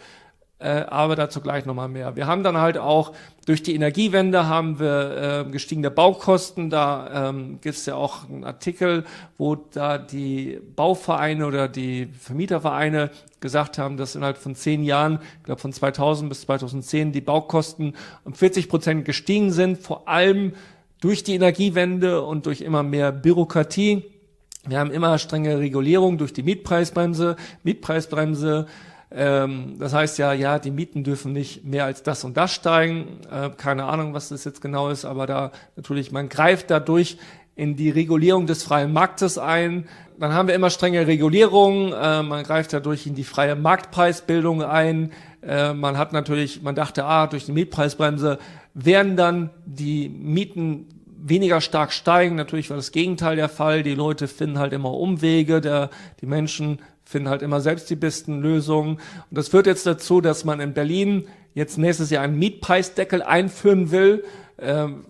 Äh, aber dazu gleich nochmal mehr. Wir haben dann halt auch durch die Energiewende haben wir äh, gestiegene Baukosten. Da ähm, gibt es ja auch einen Artikel, wo da die Bauvereine oder die Vermietervereine gesagt haben, dass innerhalb von zehn Jahren, ich glaube von 2000 bis 2010, die Baukosten um 40 Prozent gestiegen sind, vor allem durch die Energiewende und durch immer mehr Bürokratie. Wir haben immer strenge Regulierung durch die Mietpreisbremse. Mietpreisbremse ähm, das heißt ja, ja, die Mieten dürfen nicht mehr als das und das steigen. Äh, keine Ahnung, was das jetzt genau ist, aber da natürlich, man greift dadurch in die Regulierung des freien Marktes ein. Dann haben wir immer strenge Regulierungen. Äh, man greift dadurch in die freie Marktpreisbildung ein. Äh, man hat natürlich, man dachte, ah, durch die Mietpreisbremse werden dann die Mieten weniger stark steigen. Natürlich war das Gegenteil der Fall. Die Leute finden halt immer Umwege, der, die Menschen finden halt immer selbst die besten Lösungen. Und das führt jetzt dazu, dass man in Berlin jetzt nächstes Jahr einen Mietpreisdeckel einführen will. Ähm,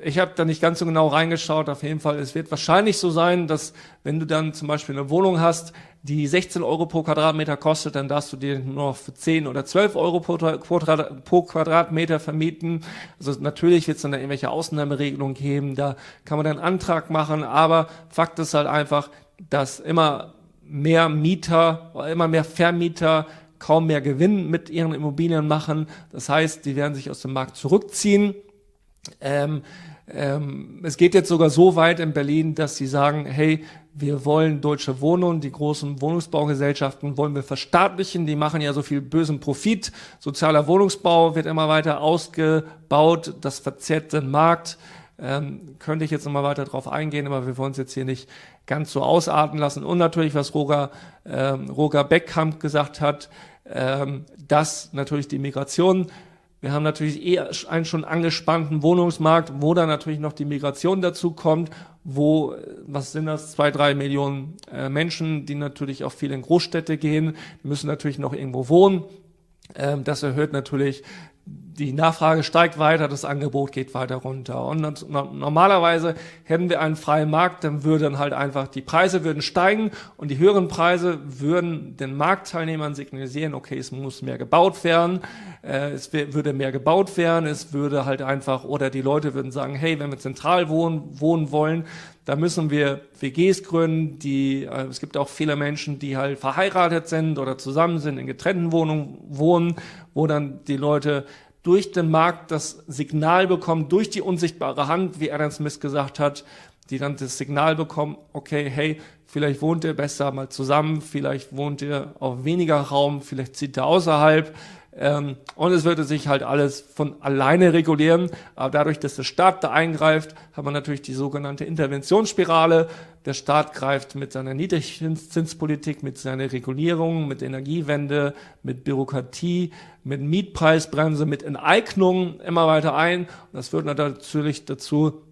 ich habe da nicht ganz so genau reingeschaut. Auf jeden Fall, es wird wahrscheinlich so sein, dass wenn du dann zum Beispiel eine Wohnung hast, die 16 Euro pro Quadratmeter kostet, dann darfst du dir nur noch für 10 oder 12 Euro pro, pro Quadratmeter vermieten. Also natürlich wird es dann da irgendwelche Ausnahmeregelungen geben. Da kann man dann einen Antrag machen. Aber Fakt ist halt einfach, dass immer mehr Mieter, immer mehr Vermieter kaum mehr Gewinn mit ihren Immobilien machen. Das heißt, die werden sich aus dem Markt zurückziehen ähm, ähm, es geht jetzt sogar so weit in Berlin, dass sie sagen, hey, wir wollen deutsche Wohnungen, die großen Wohnungsbaugesellschaften wollen wir verstaatlichen, die machen ja so viel bösen Profit. Sozialer Wohnungsbau wird immer weiter ausgebaut, das verzerrt den Markt. Ähm, könnte ich jetzt nochmal weiter drauf eingehen, aber wir wollen es jetzt hier nicht ganz so ausarten lassen. Und natürlich, was Roger, ähm, Roger Beckham gesagt hat, ähm, dass natürlich die Migration wir haben natürlich eh einen schon angespannten Wohnungsmarkt, wo dann natürlich noch die Migration dazu kommt, wo, äh, was sind das, zwei, drei Millionen äh, Menschen, die natürlich auch viel in Großstädte gehen, müssen natürlich noch irgendwo wohnen. Ähm, das erhöht natürlich die Nachfrage steigt weiter, das Angebot geht weiter runter. Und normalerweise hätten wir einen freien Markt, dann würden halt einfach die Preise würden steigen und die höheren Preise würden den Marktteilnehmern signalisieren, okay, es muss mehr gebaut werden, äh, es würde mehr gebaut werden, es würde halt einfach oder die Leute würden sagen, hey, wenn wir zentral wohnen, wohnen wollen, da müssen wir WGs gründen, die äh, es gibt auch viele Menschen, die halt verheiratet sind oder zusammen sind in getrennten Wohnungen wohnen, wo dann die Leute durch den Markt das Signal bekommen, durch die unsichtbare Hand, wie Adam Smith gesagt hat, die dann das Signal bekommen, okay, hey, vielleicht wohnt ihr besser mal zusammen, vielleicht wohnt ihr auf weniger Raum, vielleicht zieht ihr außerhalb, ähm, und es würde sich halt alles von alleine regulieren. Aber äh, dadurch, dass der Staat da eingreift, hat man natürlich die sogenannte Interventionsspirale. Der Staat greift mit seiner Niedrigzinspolitik, mit seiner Regulierung, mit Energiewende, mit Bürokratie, mit Mietpreisbremse, mit Enteignung immer weiter ein. Und das führt natürlich dazu,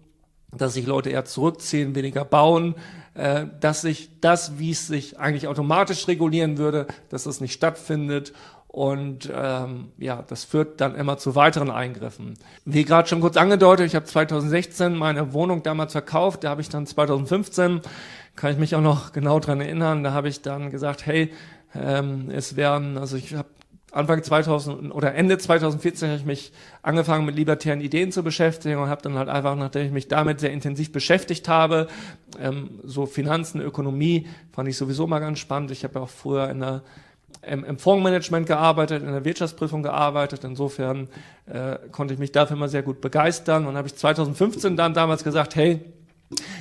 dass sich Leute eher zurückziehen, weniger bauen, äh, dass sich das, wie es sich eigentlich automatisch regulieren würde, dass das nicht stattfindet und ähm, ja, das führt dann immer zu weiteren Eingriffen. Wie gerade schon kurz angedeutet, ich habe 2016 meine Wohnung damals verkauft. Da habe ich dann 2015, kann ich mich auch noch genau dran erinnern, da habe ich dann gesagt, hey, ähm, es werden, also ich habe Anfang 2000 oder Ende 2014 habe ich mich angefangen mit libertären Ideen zu beschäftigen und habe dann halt einfach, nachdem ich mich damit sehr intensiv beschäftigt habe, ähm, so Finanzen, Ökonomie fand ich sowieso mal ganz spannend. Ich habe ja auch früher in der im, im Fondsmanagement gearbeitet, in der Wirtschaftsprüfung gearbeitet. Insofern äh, konnte ich mich dafür immer sehr gut begeistern. Und habe ich 2015 dann damals gesagt, hey,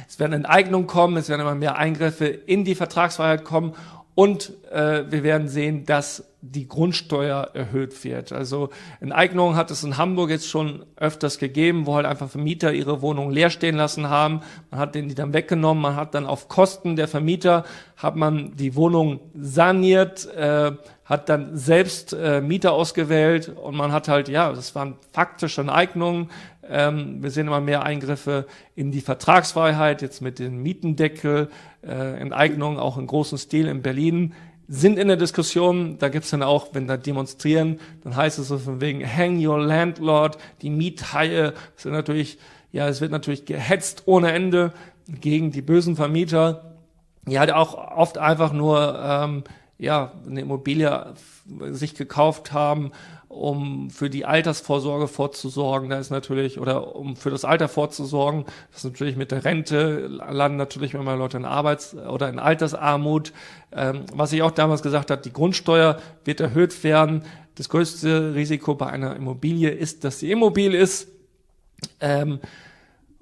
es werden Enteignungen kommen, es werden immer mehr Eingriffe in die Vertragsfreiheit kommen und äh, wir werden sehen, dass die Grundsteuer erhöht wird. Also Enteignungen hat es in Hamburg jetzt schon öfters gegeben, wo halt einfach Vermieter ihre Wohnungen leer stehen lassen haben. Man hat denen die dann weggenommen. Man hat dann auf Kosten der Vermieter hat man die Wohnung saniert, äh, hat dann selbst äh, Mieter ausgewählt und man hat halt ja, das waren faktische Enteignungen. Ähm, wir sehen immer mehr Eingriffe in die Vertragsfreiheit jetzt mit dem Mietendeckel äh, Enteignungen auch in großem Stil in Berlin sind in der Diskussion, da gibt's dann auch, wenn da demonstrieren, dann heißt es so von wegen Hang your landlord, die Miethaie, sind natürlich, ja, es wird natürlich gehetzt ohne Ende gegen die bösen Vermieter, die halt auch oft einfach nur ähm, ja eine Immobilie sich gekauft haben um für die Altersvorsorge vorzusorgen, da ist natürlich, oder um für das Alter vorzusorgen, das ist natürlich mit der Rente, landen natürlich immer Leute in Arbeits- oder in Altersarmut. Ähm, was ich auch damals gesagt habe, die Grundsteuer wird erhöht werden. Das größte Risiko bei einer Immobilie ist, dass sie immobil ist. Ähm,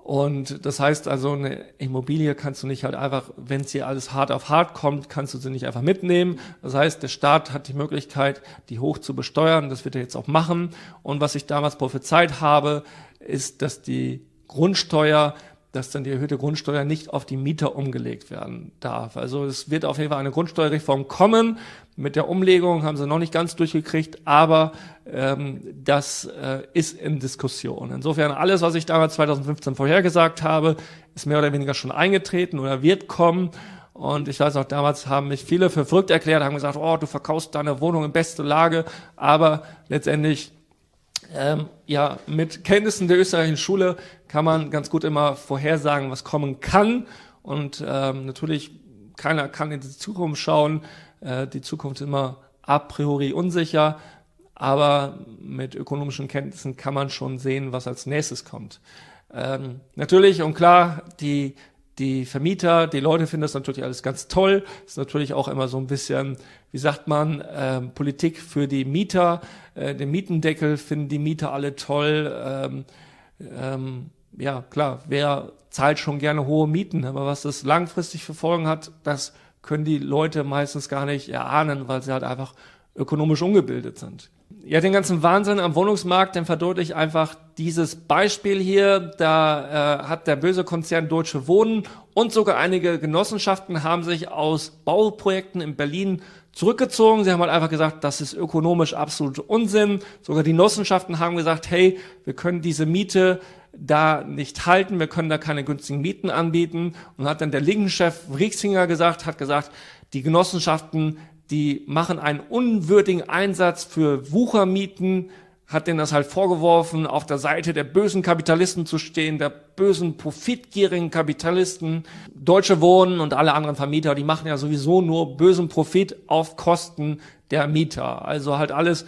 und das heißt also, eine Immobilie kannst du nicht halt einfach, wenn es hier alles hart auf hart kommt, kannst du sie nicht einfach mitnehmen. Das heißt, der Staat hat die Möglichkeit, die hoch zu besteuern. Das wird er jetzt auch machen. Und was ich damals prophezeit habe, ist, dass die Grundsteuer dass dann die erhöhte Grundsteuer nicht auf die Mieter umgelegt werden darf. Also es wird auf jeden Fall eine Grundsteuerreform kommen. Mit der Umlegung haben sie noch nicht ganz durchgekriegt, aber ähm, das äh, ist in Diskussion. Insofern alles, was ich damals 2015 vorhergesagt habe, ist mehr oder weniger schon eingetreten oder wird kommen. Und ich weiß noch, damals haben mich viele für verrückt erklärt, haben gesagt, oh, du verkaufst deine Wohnung in beste Lage, aber letztendlich ähm, ja, mit Kenntnissen der österreichischen Schule kann man ganz gut immer vorhersagen, was kommen kann. Und ähm, natürlich, keiner kann in die Zukunft schauen. Äh, die Zukunft ist immer a priori unsicher. Aber mit ökonomischen Kenntnissen kann man schon sehen, was als nächstes kommt. Ähm, natürlich und klar, die die Vermieter, die Leute finden das natürlich alles ganz toll. Ist natürlich auch immer so ein bisschen, wie sagt man, ähm, Politik für die Mieter. Äh, den Mietendeckel finden die Mieter alle toll. Ähm, ähm, ja, klar, wer zahlt schon gerne hohe Mieten? Aber was das langfristig für Folgen hat, das können die Leute meistens gar nicht erahnen, weil sie halt einfach ökonomisch ungebildet sind ja, den ganzen Wahnsinn am Wohnungsmarkt, den verdeutlicht einfach dieses Beispiel hier. Da äh, hat der böse Konzern Deutsche Wohnen und sogar einige Genossenschaften haben sich aus Bauprojekten in Berlin zurückgezogen. Sie haben halt einfach gesagt, das ist ökonomisch absolut Unsinn. Sogar die Genossenschaften haben gesagt, hey, wir können diese Miete da nicht halten, wir können da keine günstigen Mieten anbieten. Und hat dann der linken Chef Riexinger gesagt, hat gesagt, die Genossenschaften die machen einen unwürdigen Einsatz für Wuchermieten, hat denen das halt vorgeworfen, auf der Seite der bösen Kapitalisten zu stehen, der bösen, profitgierigen Kapitalisten. Deutsche Wohnen und alle anderen Vermieter, die machen ja sowieso nur bösen Profit auf Kosten der Mieter. Also halt alles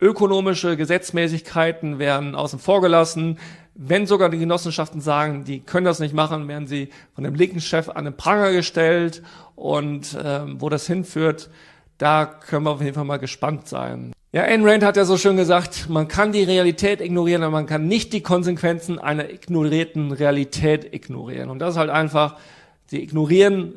ökonomische Gesetzmäßigkeiten werden außen vor gelassen. Wenn sogar die Genossenschaften sagen, die können das nicht machen, werden sie von dem linken Chef an den Pranger gestellt und äh, wo das hinführt, da können wir auf jeden Fall mal gespannt sein. Ja, Ayn Rand hat ja so schön gesagt, man kann die Realität ignorieren, aber man kann nicht die Konsequenzen einer ignorierten Realität ignorieren. Und das ist halt einfach, sie ignorieren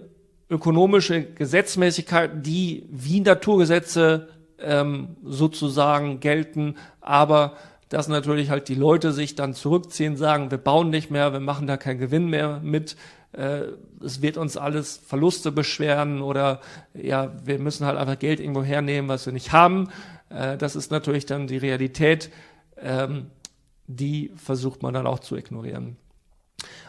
ökonomische Gesetzmäßigkeiten, die wie Naturgesetze ähm, sozusagen gelten, aber dass natürlich halt die Leute sich dann zurückziehen, sagen, wir bauen nicht mehr, wir machen da keinen Gewinn mehr mit, äh, es wird uns alles Verluste beschweren oder ja, wir müssen halt einfach Geld irgendwo hernehmen, was wir nicht haben. Äh, das ist natürlich dann die Realität, ähm, die versucht man dann auch zu ignorieren.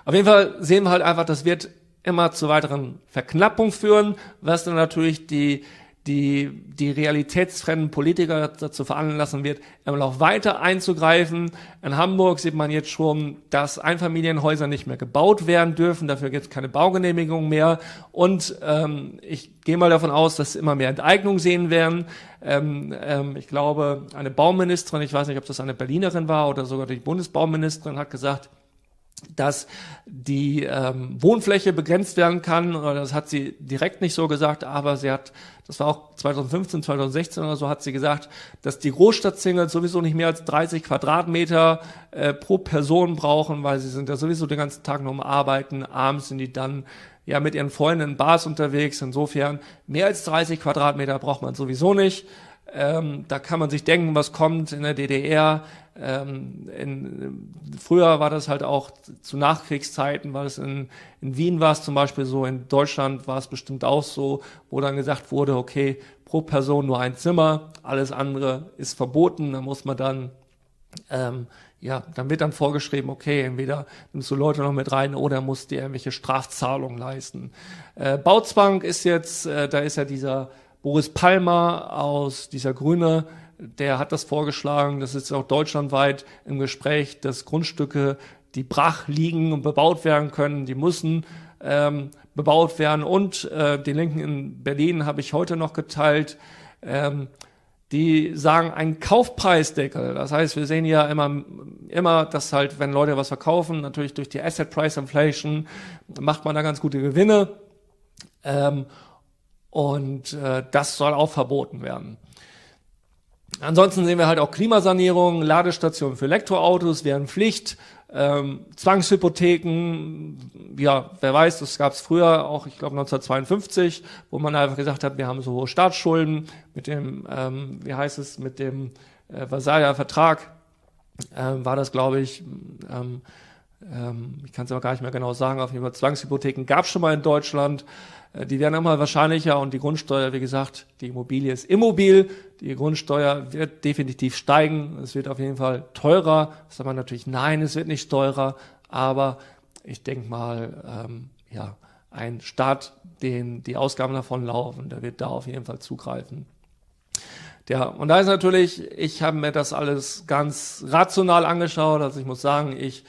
Auf jeden Fall sehen wir halt einfach, das wird immer zu weiteren Verknappung führen, was dann natürlich die die, die realitätsfremden Politiker dazu veranlassen wird, immer noch weiter einzugreifen. In Hamburg sieht man jetzt schon, dass Einfamilienhäuser nicht mehr gebaut werden dürfen, dafür gibt es keine Baugenehmigung mehr. Und ähm, ich gehe mal davon aus, dass immer mehr Enteignungen sehen werden. Ähm, ähm, ich glaube, eine Bauministerin, ich weiß nicht, ob das eine Berlinerin war oder sogar die Bundesbauministerin, hat gesagt, dass die ähm, Wohnfläche begrenzt werden kann. Äh, das hat sie direkt nicht so gesagt, aber sie hat, das war auch 2015, 2016 oder so, hat sie gesagt, dass die Großstadt-Singles sowieso nicht mehr als 30 Quadratmeter äh, pro Person brauchen, weil sie sind ja sowieso den ganzen Tag nur am Arbeiten. Abends sind die dann ja mit ihren Freunden in Bars unterwegs. Insofern mehr als 30 Quadratmeter braucht man sowieso nicht. Ähm, da kann man sich denken, was kommt in der DDR. Ähm, in, früher war das halt auch zu Nachkriegszeiten, war es in, in Wien war es zum Beispiel so, in Deutschland war es bestimmt auch so, wo dann gesagt wurde, okay, pro Person nur ein Zimmer, alles andere ist verboten, da muss man dann ähm, ja, dann wird dann vorgeschrieben, okay, entweder nimmst du Leute noch mit rein oder musst dir irgendwelche Strafzahlungen leisten. Äh, Bauzwang ist jetzt, äh, da ist ja dieser Boris Palmer aus dieser Grüne, der hat das vorgeschlagen. Das ist auch deutschlandweit im Gespräch, dass Grundstücke, die brach liegen und bebaut werden können, die müssen ähm, bebaut werden. Und äh, die Linken in Berlin habe ich heute noch geteilt. Ähm, die sagen einen Kaufpreisdeckel. Das heißt, wir sehen ja immer, immer, dass halt, wenn Leute was verkaufen, natürlich durch die Asset Price Inflation macht man da ganz gute Gewinne. Ähm, und äh, das soll auch verboten werden. Ansonsten sehen wir halt auch Klimasanierung, Ladestationen für Elektroautos wären Pflicht, ähm, Zwangshypotheken, ja, wer weiß, das gab es früher auch, ich glaube 1952, wo man einfach gesagt hat, wir haben so hohe Staatsschulden mit dem, ähm, wie heißt es, mit dem äh, Versailler Vertrag, äh, war das, glaube ich, ähm, ähm, ich kann es aber gar nicht mehr genau sagen, auf jeden Fall Zwangshypotheken gab es schon mal in Deutschland. Äh, die werden immer wahrscheinlicher und die Grundsteuer, wie gesagt, die Immobilie ist immobil, die Grundsteuer wird definitiv steigen, es wird auf jeden Fall teurer. Das sagt man natürlich, nein, es wird nicht teurer, aber ich denke mal, ähm, ja, ein Staat, den die Ausgaben davon laufen, der wird da auf jeden Fall zugreifen. Ja, und da ist natürlich, ich habe mir das alles ganz rational angeschaut. Also ich muss sagen, ich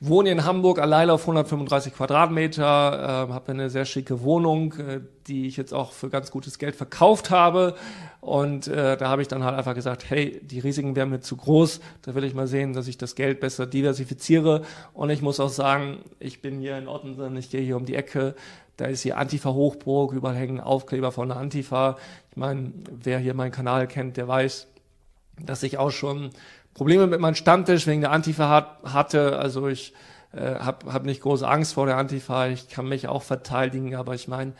wohne in Hamburg alleine auf 135 Quadratmeter, äh, habe eine sehr schicke Wohnung, äh, die ich jetzt auch für ganz gutes Geld verkauft habe. Und äh, da habe ich dann halt einfach gesagt, hey, die Risiken wären mir zu groß, da will ich mal sehen, dass ich das Geld besser diversifiziere. Und ich muss auch sagen, ich bin hier in Ottensen, ich gehe hier um die Ecke, da ist hier Antifa Hochburg, überall hängen Aufkleber von der Antifa. Ich meine, wer hier meinen Kanal kennt, der weiß, dass ich auch schon Probleme mit meinem Stammtisch wegen der Antifa hat, hatte. Also ich äh, habe hab nicht große Angst vor der Antifa. Ich kann mich auch verteidigen, aber ich meine,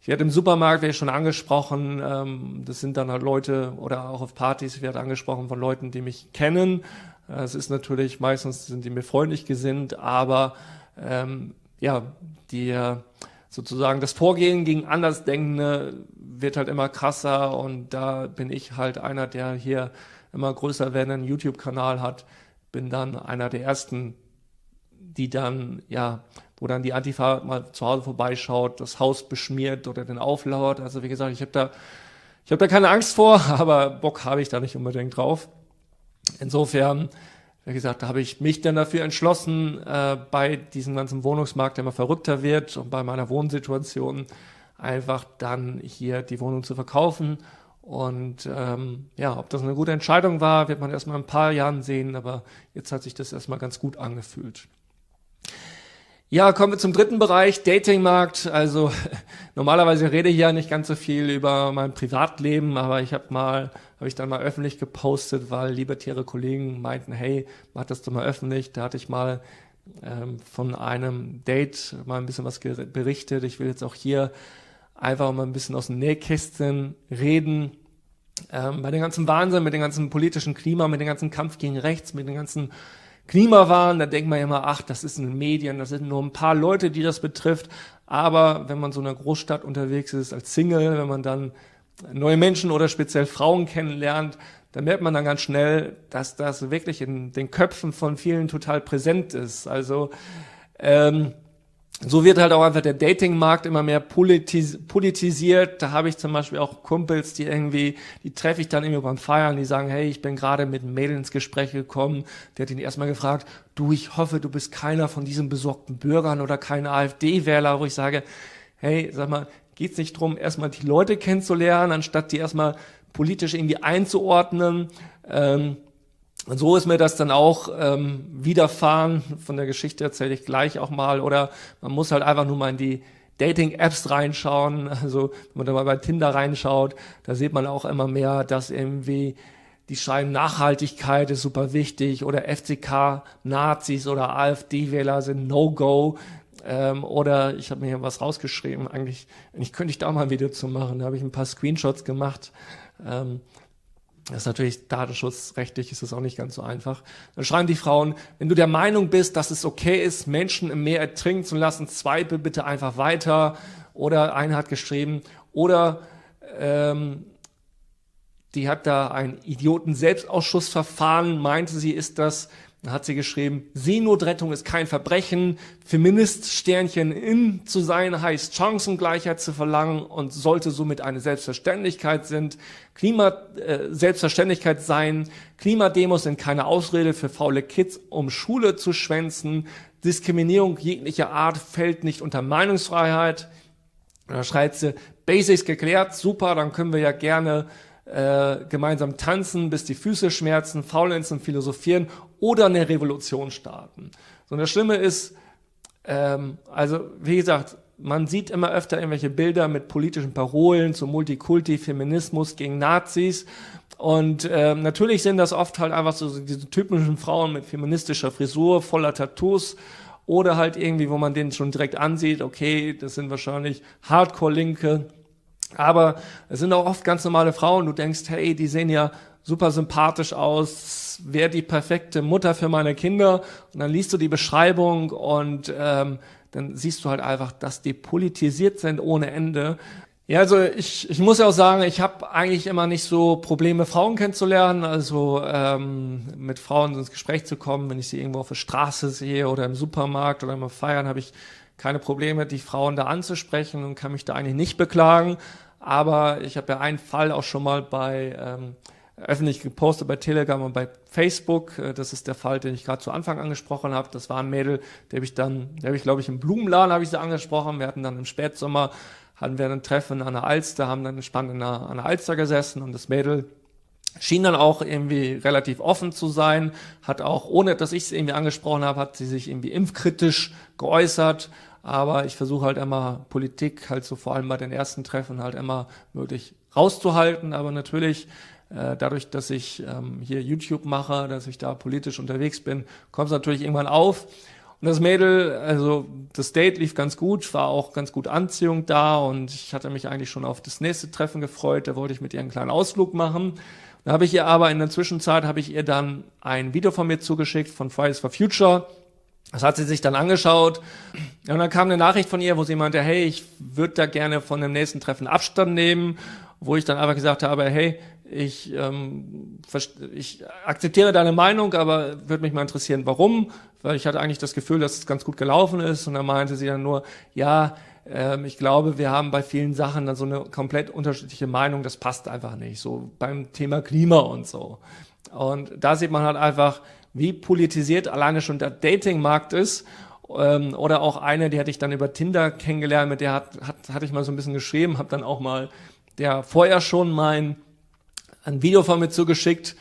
ich werde im Supermarkt, werde ich schon angesprochen, ähm, das sind dann halt Leute oder auch auf Partys, ich werde angesprochen von Leuten, die mich kennen. Äh, es ist natürlich, meistens sind die mir freundlich gesinnt, aber ähm, ja, die äh, sozusagen das Vorgehen gegen Andersdenkende wird halt immer krasser und da bin ich halt einer, der hier immer größer werdenden YouTube-Kanal hat, bin dann einer der ersten, die dann, ja, wo dann die Antifa mal zu Hause vorbeischaut, das Haus beschmiert oder den auflauert. Also wie gesagt, ich habe da, ich habe da keine Angst vor, aber Bock habe ich da nicht unbedingt drauf. Insofern, wie gesagt, da habe ich mich dann dafür entschlossen, äh, bei diesem ganzen Wohnungsmarkt, der immer verrückter wird und bei meiner Wohnsituation einfach dann hier die Wohnung zu verkaufen und ähm, ja, ob das eine gute Entscheidung war, wird man erstmal in ein paar Jahren sehen, aber jetzt hat sich das erstmal ganz gut angefühlt. Ja, kommen wir zum dritten Bereich, Datingmarkt. Also normalerweise rede ich ja nicht ganz so viel über mein Privatleben, aber ich habe mal, habe ich dann mal öffentlich gepostet, weil libertäre Kollegen meinten, hey, mach das doch mal öffentlich. Da hatte ich mal ähm, von einem Date mal ein bisschen was berichtet. Ich will jetzt auch hier einfach mal ein bisschen aus dem Nähkästchen reden ähm, bei dem ganzen Wahnsinn, mit dem ganzen politischen Klima, mit dem ganzen Kampf gegen rechts, mit dem ganzen Klimawahn, da denkt man immer, ach, das ist in den Medien, das sind nur ein paar Leute, die das betrifft. Aber wenn man so in einer Großstadt unterwegs ist, als Single, wenn man dann neue Menschen oder speziell Frauen kennenlernt, dann merkt man dann ganz schnell, dass das wirklich in den Köpfen von vielen total präsent ist. Also ähm, so wird halt auch einfach der Datingmarkt immer mehr politis politisiert. Da habe ich zum Beispiel auch Kumpels, die irgendwie, die treffe ich dann irgendwie beim Feiern, die sagen, hey, ich bin gerade mit einem Mädel ins Gespräch gekommen. Der hat ihn erstmal gefragt, du, ich hoffe, du bist keiner von diesen besorgten Bürgern oder kein AfD-Wähler, wo ich sage, hey, sag mal, geht's nicht drum, erstmal die Leute kennenzulernen, anstatt die erstmal politisch irgendwie einzuordnen. Ähm, und so ist mir das dann auch ähm, widerfahren. Von der Geschichte erzähle ich gleich auch mal. Oder man muss halt einfach nur mal in die Dating-Apps reinschauen. Also wenn man da mal bei Tinder reinschaut, da sieht man auch immer mehr, dass irgendwie die schreiben, Nachhaltigkeit ist super wichtig oder FCK-Nazis oder AfD-Wähler sind No-Go. Ähm, oder ich habe mir hier was rausgeschrieben, eigentlich, eigentlich könnte ich da mal ein Video zu machen. Da habe ich ein paar Screenshots gemacht. Ähm, das ist natürlich datenschutzrechtlich ist das auch nicht ganz so einfach. Dann schreiben die Frauen, wenn du der Meinung bist, dass es okay ist, Menschen im Meer ertrinken zu lassen, zweifel bitte einfach weiter. Oder eine hat geschrieben, oder ähm, die hat da ein Idioten-Selbstausschussverfahren, meinte sie, ist das dann hat sie geschrieben, Seenotrettung ist kein Verbrechen, Feministsternchen in zu sein heißt Chancengleichheit zu verlangen und sollte somit eine Selbstverständlichkeit sind, Klima, äh, Selbstverständlichkeit sein, Klimademos sind keine Ausrede für faule Kids, um Schule zu schwänzen, Diskriminierung jeglicher Art fällt nicht unter Meinungsfreiheit. Da schreit sie, Basics geklärt, super, dann können wir ja gerne äh, gemeinsam tanzen, bis die Füße schmerzen, faulenzen, philosophieren oder eine Revolution starten. So, und das Schlimme ist, ähm, also wie gesagt, man sieht immer öfter irgendwelche Bilder mit politischen Parolen zu Multikulti, Feminismus gegen Nazis. Und ähm, natürlich sind das oft halt einfach so diese typischen Frauen mit feministischer Frisur, voller Tattoos oder halt irgendwie, wo man den schon direkt ansieht, okay, das sind wahrscheinlich Hardcore-Linke aber es sind auch oft ganz normale Frauen. Du denkst, hey, die sehen ja super sympathisch aus, Wer die perfekte Mutter für meine Kinder. Und dann liest du die Beschreibung und ähm, dann siehst du halt einfach, dass die politisiert sind ohne Ende. Ja, also ich, ich muss ja auch sagen, ich habe eigentlich immer nicht so Probleme, Frauen kennenzulernen, also ähm, mit Frauen ins Gespräch zu kommen, wenn ich sie irgendwo auf der Straße sehe oder im Supermarkt oder beim Feiern, habe ich keine Probleme, die Frauen da anzusprechen und kann mich da eigentlich nicht beklagen. Aber ich habe ja einen Fall auch schon mal bei ähm, öffentlich gepostet bei Telegram und bei Facebook. Äh, das ist der Fall, den ich gerade zu Anfang angesprochen habe. Das war ein Mädel, der habe ich dann, der habe ich glaube ich im Blumenladen habe ich sie angesprochen. Wir hatten dann im Spätsommer hatten wir ein Treffen an der Alster, haben dann entspannt an der, an der Alster gesessen und das Mädel schien dann auch irgendwie relativ offen zu sein, hat auch, ohne dass ich es irgendwie angesprochen habe, hat sie sich irgendwie impfkritisch geäußert aber ich versuche halt immer Politik halt so vor allem bei den ersten Treffen halt immer möglich rauszuhalten, aber natürlich äh, dadurch, dass ich ähm, hier YouTube mache, dass ich da politisch unterwegs bin, kommt es natürlich irgendwann auf. Und das Mädel, also das Date lief ganz gut, war auch ganz gut Anziehung da und ich hatte mich eigentlich schon auf das nächste Treffen gefreut, da wollte ich mit ihr einen kleinen Ausflug machen. Da habe ich ihr aber in der Zwischenzeit, habe ich ihr dann ein Video von mir zugeschickt von Fridays for Future, das hat sie sich dann angeschaut und dann kam eine Nachricht von ihr, wo sie meinte, hey, ich würde da gerne von dem nächsten Treffen Abstand nehmen, wo ich dann einfach gesagt habe, hey, ich, ähm, ich akzeptiere deine Meinung, aber würde mich mal interessieren, warum, weil ich hatte eigentlich das Gefühl, dass es ganz gut gelaufen ist und dann meinte sie dann nur, ja, ähm, ich glaube, wir haben bei vielen Sachen dann so eine komplett unterschiedliche Meinung, das passt einfach nicht, so beim Thema Klima und so. Und da sieht man halt einfach, wie politisiert alleine schon der Datingmarkt ist. Ähm, oder auch eine, die hatte ich dann über Tinder kennengelernt, mit der hat, hat, hatte ich mal so ein bisschen geschrieben, habe dann auch mal der vorher schon mein ein Video von mir zugeschickt,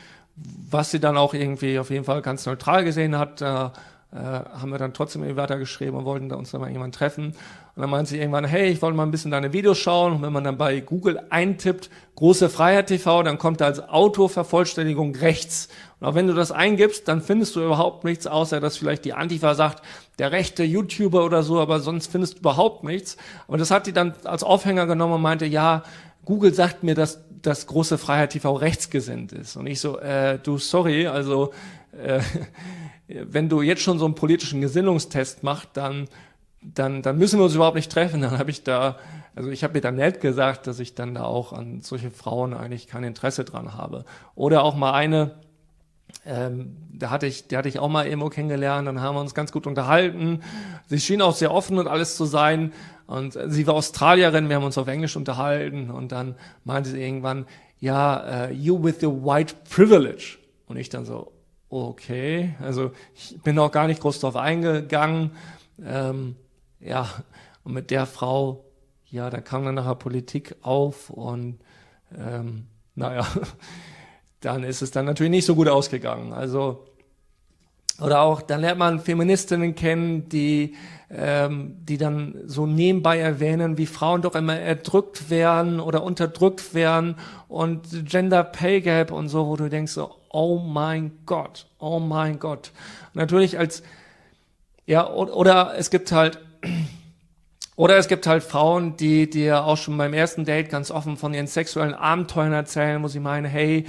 was sie dann auch irgendwie auf jeden Fall ganz neutral gesehen hat. Da äh, haben wir dann trotzdem irgendwie geschrieben und wollten da uns dann mal irgendwann treffen. Und dann meinte sie irgendwann, hey, ich wollte mal ein bisschen deine Videos schauen. Und wenn man dann bei Google eintippt, große Freiheit TV, dann kommt da als Autovervollständigung rechts. Und auch wenn du das eingibst, dann findest du überhaupt nichts, außer dass vielleicht die Antifa sagt, der rechte YouTuber oder so, aber sonst findest du überhaupt nichts. Aber das hat die dann als Aufhänger genommen und meinte, ja, Google sagt mir, dass das große Freiheit TV rechtsgesinnt ist. Und ich so, äh, du, sorry, also, äh, wenn du jetzt schon so einen politischen Gesinnungstest machst, dann dann, dann müssen wir uns überhaupt nicht treffen. Dann habe ich da, also ich habe mir dann nett gesagt, dass ich dann da auch an solche Frauen eigentlich kein Interesse dran habe. Oder auch mal eine, ähm, da hatte ich, die hatte ich auch mal irgendwo kennengelernt, dann haben wir uns ganz gut unterhalten. Sie schien auch sehr offen und alles zu sein. Und äh, sie war Australierin, wir haben uns auf Englisch unterhalten und dann meinte sie irgendwann, ja, uh, you with the white privilege. Und ich dann so, okay, also ich bin auch gar nicht groß drauf eingegangen. Ähm, ja, und mit der Frau, ja, da kam dann nachher Politik auf und ähm, naja, dann ist es dann natürlich nicht so gut ausgegangen. Also oder auch dann lernt man Feministinnen kennen, die ähm, die dann so nebenbei erwähnen, wie Frauen doch immer erdrückt werden oder unterdrückt werden und Gender Pay Gap und so, wo du denkst so, oh mein Gott, oh mein Gott. Natürlich als ja oder oder es gibt halt oder es gibt halt Frauen, die dir ja auch schon beim ersten Date ganz offen von ihren sexuellen Abenteuern erzählen, wo sie meinen, hey,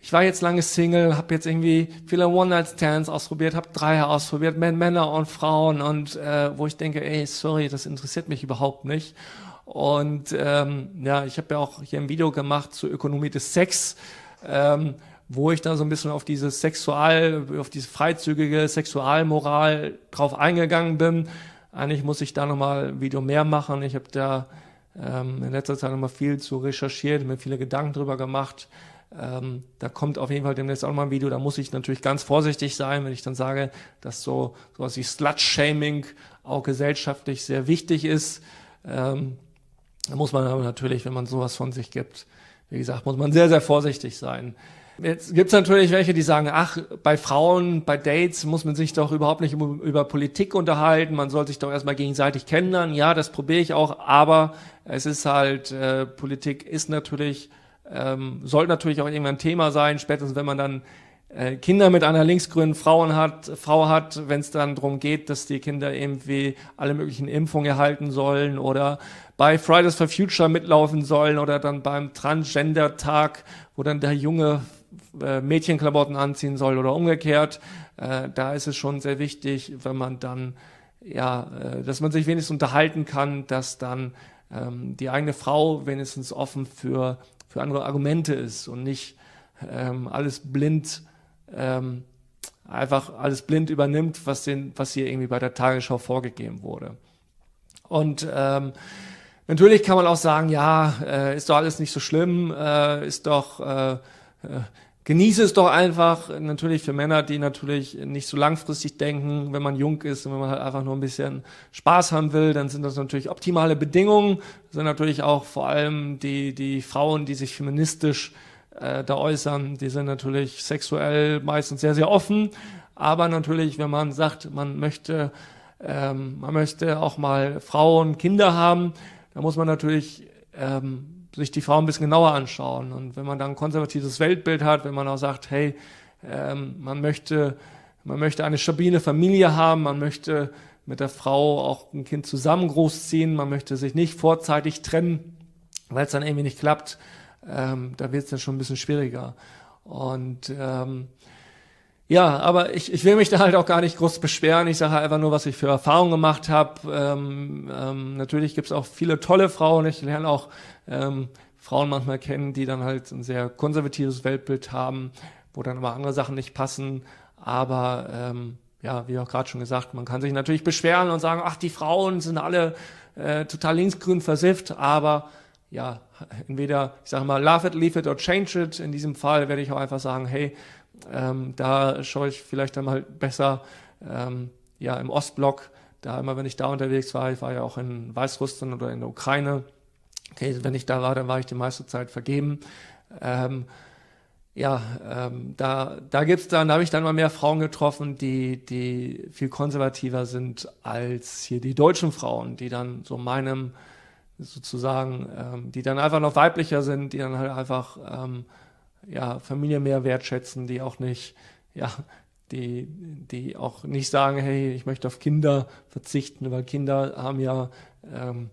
ich war jetzt lange Single, habe jetzt irgendwie viele One-Night-Stands ausprobiert, habe Dreier ausprobiert, Männer und Frauen und äh, wo ich denke, ey, sorry, das interessiert mich überhaupt nicht. Und ähm, ja, ich habe ja auch hier ein Video gemacht zur Ökonomie des Sex. Ähm, wo ich da so ein bisschen auf diese Sexual, auf diese freizügige Sexualmoral drauf eingegangen bin eigentlich muss ich da nochmal ein Video mehr machen. Ich habe da ähm, in letzter Zeit nochmal viel zu recherchiert, mir viele Gedanken drüber gemacht. Ähm, da kommt auf jeden Fall demnächst auch nochmal ein Video. Da muss ich natürlich ganz vorsichtig sein, wenn ich dann sage, dass so sowas wie Slut-Shaming auch gesellschaftlich sehr wichtig ist. Ähm, da muss man aber natürlich, wenn man sowas von sich gibt, wie gesagt, muss man sehr, sehr vorsichtig sein. Jetzt gibt's natürlich welche, die sagen, ach, bei Frauen, bei Dates muss man sich doch überhaupt nicht über, Politik unterhalten, man soll sich doch erstmal gegenseitig kennenlernen. Ja, das probiere ich auch, aber es ist halt, äh, Politik ist natürlich, ähm, soll natürlich auch irgendwann Thema sein, spätestens wenn man dann äh, Kinder mit einer linksgrünen Frauen hat, Frau hat, wenn es dann darum geht, dass die Kinder irgendwie alle möglichen Impfungen erhalten sollen oder bei Fridays for Future mitlaufen sollen oder dann beim Transgender-Tag, wo dann der junge äh, Mädchenklamotten anziehen soll oder umgekehrt. Äh, da ist es schon sehr wichtig, wenn man dann, ja, äh, dass man sich wenigstens unterhalten kann, dass dann ähm, die eigene Frau wenigstens offen für, für andere Argumente ist und nicht ähm, alles blind, ähm, einfach alles blind übernimmt, was, den, was hier irgendwie bei der Tagesschau vorgegeben wurde. Und ähm, Natürlich kann man auch sagen, ja, äh, ist doch alles nicht so schlimm, äh, ist doch, äh, äh genieße es doch einfach, natürlich für Männer, die natürlich nicht so langfristig denken, wenn man jung ist und wenn man halt einfach nur ein bisschen Spaß haben will, dann sind das natürlich optimale Bedingungen, das sind natürlich auch vor allem die, die Frauen, die sich feministisch äh, da äußern, die sind natürlich sexuell meistens sehr, sehr offen, aber natürlich, wenn man sagt, man möchte, ähm, man möchte auch mal Frauen, Kinder haben, da muss man natürlich ähm, sich die Frau ein bisschen genauer anschauen. Und wenn man dann ein konservatives Weltbild hat, wenn man auch sagt, hey, ähm, man möchte, man möchte eine stabile Familie haben, man möchte mit der Frau auch ein Kind zusammen großziehen, man möchte sich nicht vorzeitig trennen, weil es dann irgendwie nicht klappt, ähm, da wird es dann schon ein bisschen schwieriger. Und ähm, ja, aber ich, ich will mich da halt auch gar nicht groß beschweren. Ich sage einfach nur, was ich für Erfahrungen gemacht habe. Ähm, ähm, natürlich gibt's auch viele tolle Frauen. Ich lerne auch ähm, Frauen manchmal kennen, die dann halt ein sehr konservatives Weltbild haben, wo dann aber andere Sachen nicht passen. Aber ähm, ja, wie auch gerade schon gesagt, man kann sich natürlich beschweren und sagen, ach, die Frauen sind alle äh, total linksgrün versifft, aber ja, entweder, ich sage mal, love it, leave it or change it. In diesem Fall werde ich auch einfach sagen, hey, ähm, da schaue ich vielleicht einmal besser ähm, ja, im Ostblock. Da immer, wenn ich da unterwegs war, ich war ja auch in Weißrussland oder in der Ukraine. Okay, wenn ich da war, dann war ich die meiste Zeit vergeben. Ähm, ja, ähm, da, da gibt's dann, da habe ich dann mal mehr Frauen getroffen, die, die viel konservativer sind als hier die deutschen Frauen, die dann so meinem sozusagen, ähm, die dann einfach noch weiblicher sind, die dann halt einfach ähm, ja, Familie mehr wertschätzen, die auch nicht, ja, die, die auch nicht sagen, hey, ich möchte auf Kinder verzichten, weil Kinder haben ja ähm,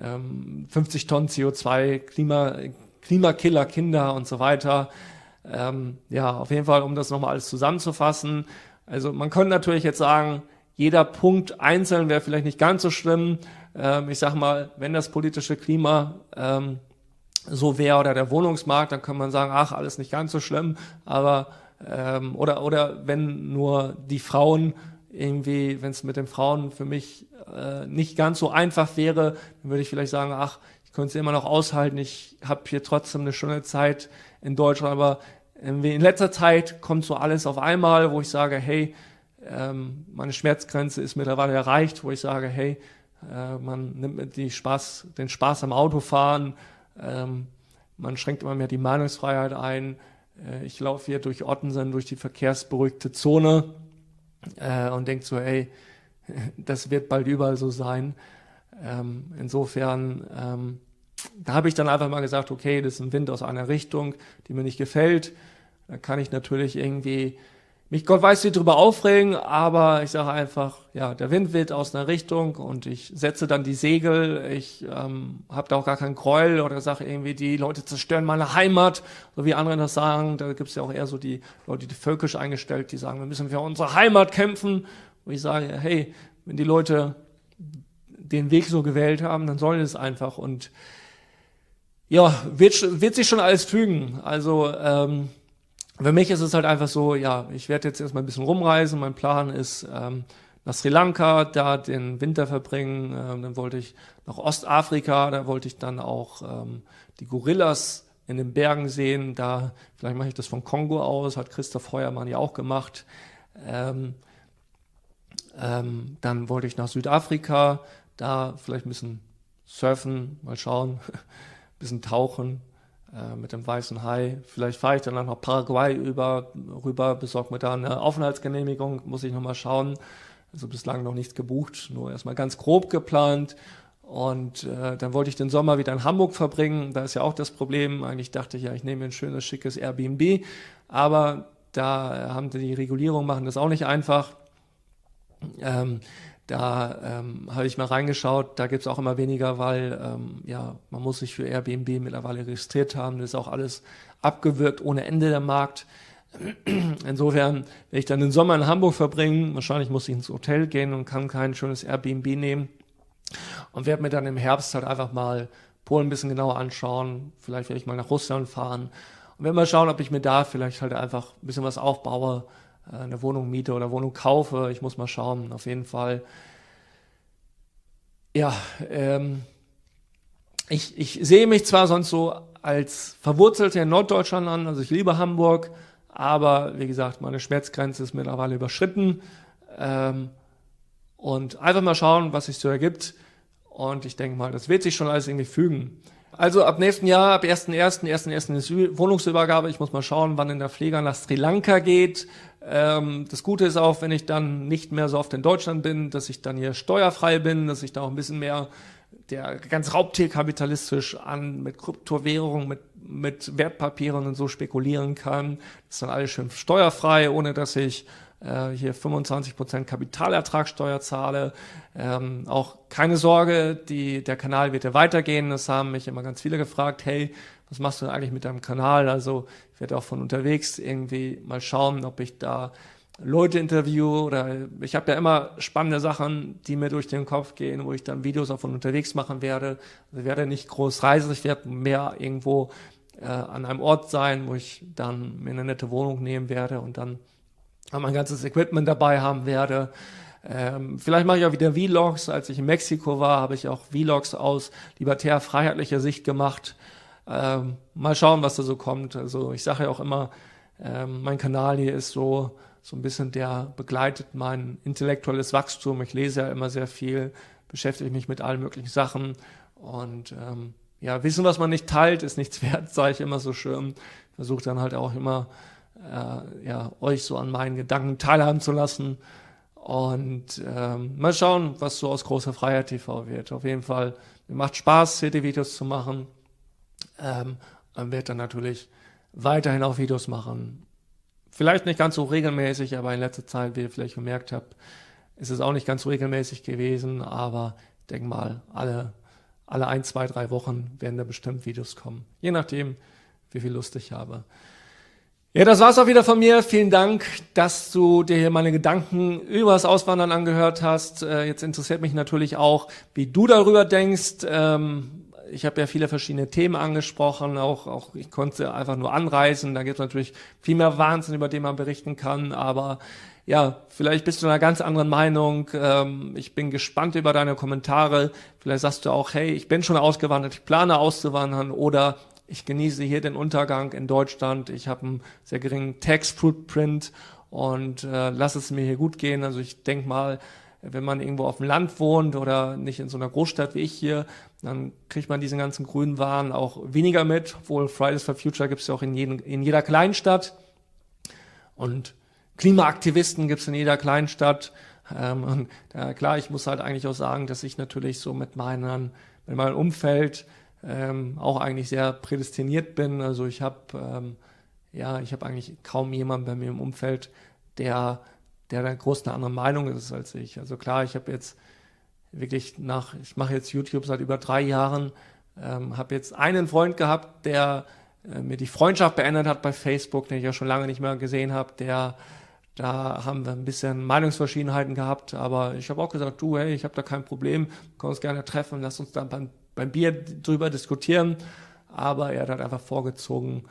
ähm, 50 Tonnen CO2, Klima, Klimakiller, Kinder und so weiter. Ähm, ja, auf jeden Fall, um das nochmal alles zusammenzufassen. Also man könnte natürlich jetzt sagen, jeder Punkt einzeln wäre vielleicht nicht ganz so schlimm. Ähm, ich sag mal, wenn das politische Klima ähm, so wäre oder der Wohnungsmarkt, dann kann man sagen, ach, alles nicht ganz so schlimm, aber ähm, oder oder wenn nur die Frauen irgendwie, wenn es mit den Frauen für mich äh, nicht ganz so einfach wäre, dann würde ich vielleicht sagen, ach, ich könnte es immer noch aushalten, ich habe hier trotzdem eine schöne Zeit in Deutschland, aber irgendwie in letzter Zeit kommt so alles auf einmal, wo ich sage, hey, ähm, meine Schmerzgrenze ist mittlerweile erreicht, wo ich sage, hey, äh, man nimmt die Spaß, den Spaß am Autofahren, ähm, man schränkt immer mehr die Meinungsfreiheit ein. Äh, ich laufe hier durch Ottensen, durch die verkehrsberuhigte Zone äh, und denke so, ey, das wird bald überall so sein. Ähm, insofern, ähm, da habe ich dann einfach mal gesagt, okay, das ist ein Wind aus einer Richtung, die mir nicht gefällt. Da kann ich natürlich irgendwie mich Gott weiß wie drüber aufregen, aber ich sage einfach, ja, der Wind weht aus einer Richtung und ich setze dann die Segel. Ich ähm, habe da auch gar keinen Gräuel oder sage irgendwie, die Leute zerstören meine Heimat, so wie andere das sagen. Da gibt's ja auch eher so die Leute, die völkisch eingestellt, die sagen, wir müssen für unsere Heimat kämpfen. Und ich sage, hey, wenn die Leute den Weg so gewählt haben, dann sollen es einfach und ja, wird, wird sich schon alles fügen. Also ähm, für mich ist es halt einfach so, ja, ich werde jetzt erstmal ein bisschen rumreisen. Mein Plan ist ähm, nach Sri Lanka, da den Winter verbringen. Ähm, dann wollte ich nach Ostafrika, da wollte ich dann auch ähm, die Gorillas in den Bergen sehen. Da, vielleicht mache ich das von Kongo aus, hat Christoph Heuermann ja auch gemacht. Ähm, ähm, dann wollte ich nach Südafrika, da vielleicht ein bisschen surfen, mal schauen, ein bisschen tauchen. Äh, mit dem weißen Hai. Vielleicht fahre ich dann nach Paraguay über, rüber, besorge mir da eine Aufenthaltsgenehmigung, muss ich nochmal schauen. Also bislang noch nichts gebucht, nur erstmal ganz grob geplant. Und äh, dann wollte ich den Sommer wieder in Hamburg verbringen. Da ist ja auch das Problem. Eigentlich dachte ich ja, ich nehme ein schönes, schickes Airbnb. Aber da äh, haben die Regulierung machen das auch nicht einfach. Ähm, da ähm, habe ich mal reingeschaut, da gibt es auch immer weniger, weil ähm, ja, man muss sich für Airbnb mittlerweile registriert haben. Das ist auch alles abgewürgt ohne Ende der Markt. Insofern, wenn ich dann den Sommer in Hamburg verbringe, wahrscheinlich muss ich ins Hotel gehen und kann kein schönes Airbnb nehmen und werde mir dann im Herbst halt einfach mal Polen ein bisschen genauer anschauen. Vielleicht werde ich mal nach Russland fahren und werde mal schauen, ob ich mir da vielleicht halt einfach ein bisschen was aufbaue, äh, eine Wohnung miete oder Wohnung kaufe. Ich muss mal schauen. Auf jeden Fall. Ja, ähm, ich, ich sehe mich zwar sonst so als verwurzelt in Norddeutschland an, also ich liebe Hamburg, aber wie gesagt, meine Schmerzgrenze ist mittlerweile überschritten. Ähm, und einfach mal schauen, was sich so ergibt. Und ich denke mal, das wird sich schon alles irgendwie fügen. Also ab nächsten Jahr, ab 1.1., 1.1. ist Wohnungsübergabe. Ich muss mal schauen, wann in der Pfleger nach Sri Lanka geht. Ähm, das Gute ist auch, wenn ich dann nicht mehr so oft in Deutschland bin, dass ich dann hier steuerfrei bin, dass ich da auch ein bisschen mehr der ganz raubtierkapitalistisch an mit Kryptowährungen, mit, mit Wertpapieren und so spekulieren kann. Das ist dann alles schön steuerfrei, ohne dass ich äh, hier 25% Prozent Kapitalertragsteuer zahle. Ähm, auch keine Sorge, die, der Kanal wird ja weitergehen. Das haben mich immer ganz viele gefragt, hey, was machst du denn eigentlich mit deinem Kanal? Also ich werde auch von unterwegs irgendwie mal schauen, ob ich da Leute interview oder ich habe ja immer spannende Sachen, die mir durch den Kopf gehen, wo ich dann Videos auch von unterwegs machen werde. Also ich werde nicht groß reisen, ich werde mehr irgendwo äh, an einem Ort sein, wo ich dann mir eine nette Wohnung nehmen werde und dann mein ganzes Equipment dabei haben werde. Ähm, vielleicht mache ich auch wieder Vlogs. Als ich in Mexiko war, habe ich auch Vlogs aus libertär-freiheitlicher Sicht gemacht. Ähm, mal schauen, was da so kommt. Also ich sage ja auch immer, ähm, mein Kanal hier ist so so ein bisschen der begleitet mein intellektuelles Wachstum. Ich lese ja immer sehr viel, beschäftige mich mit allen möglichen Sachen und ähm, ja, wissen, was man nicht teilt, ist nichts wert, sage ich immer so schön. Versuche dann halt auch immer äh, ja, euch so an meinen Gedanken teilhaben zu lassen. Und ähm, mal schauen, was so aus großer Freiheit TV wird. Auf jeden Fall, mir macht Spaß, hier die Videos zu machen. Ähm, und werde dann natürlich weiterhin auch Videos machen. Vielleicht nicht ganz so regelmäßig, aber in letzter Zeit, wie ihr vielleicht gemerkt habt, ist es auch nicht ganz so regelmäßig gewesen. Aber denk mal, alle, alle ein, zwei, drei Wochen werden da bestimmt Videos kommen. Je nachdem, wie viel Lust ich habe. Ja, das war's auch wieder von mir. Vielen Dank, dass du dir hier meine Gedanken über das Auswandern angehört hast. Äh, jetzt interessiert mich natürlich auch, wie du darüber denkst. Ähm, ich habe ja viele verschiedene Themen angesprochen, auch, auch ich konnte einfach nur anreißen. Da gibt es natürlich viel mehr Wahnsinn, über den man berichten kann, aber ja, vielleicht bist du einer ganz anderen Meinung. Ähm, ich bin gespannt über deine Kommentare. Vielleicht sagst du auch, hey, ich bin schon ausgewandert, ich plane auszuwandern oder ich genieße hier den Untergang in Deutschland, ich habe einen sehr geringen Tax-Footprint und äh, lasse es mir hier gut gehen. Also ich denke mal, wenn man irgendwo auf dem Land wohnt oder nicht in so einer Großstadt wie ich hier, dann kriegt man diesen ganzen grünen Waren auch weniger mit, obwohl Fridays for Future gibt es ja auch in, jeden, in jeder Kleinstadt. Und Klimaaktivisten gibt es in jeder Kleinstadt. Ähm, und äh, klar, ich muss halt eigentlich auch sagen, dass ich natürlich so mit meinen, mit meinem Umfeld ähm, auch eigentlich sehr prädestiniert bin. Also ich habe ähm, ja, ich habe eigentlich kaum jemanden bei mir im Umfeld, der der da groß eine andere Meinung ist als ich. Also klar, ich habe jetzt wirklich nach, ich mache jetzt YouTube seit über drei Jahren, ähm, habe jetzt einen Freund gehabt, der äh, mir die Freundschaft beendet hat bei Facebook, den ich ja schon lange nicht mehr gesehen habe, der da haben wir ein bisschen Meinungsverschiedenheiten gehabt, aber ich habe auch gesagt, du, hey, ich habe da kein Problem, können uns gerne treffen, lass uns da beim beim Bier drüber diskutieren, aber er hat halt einfach vorgezogen,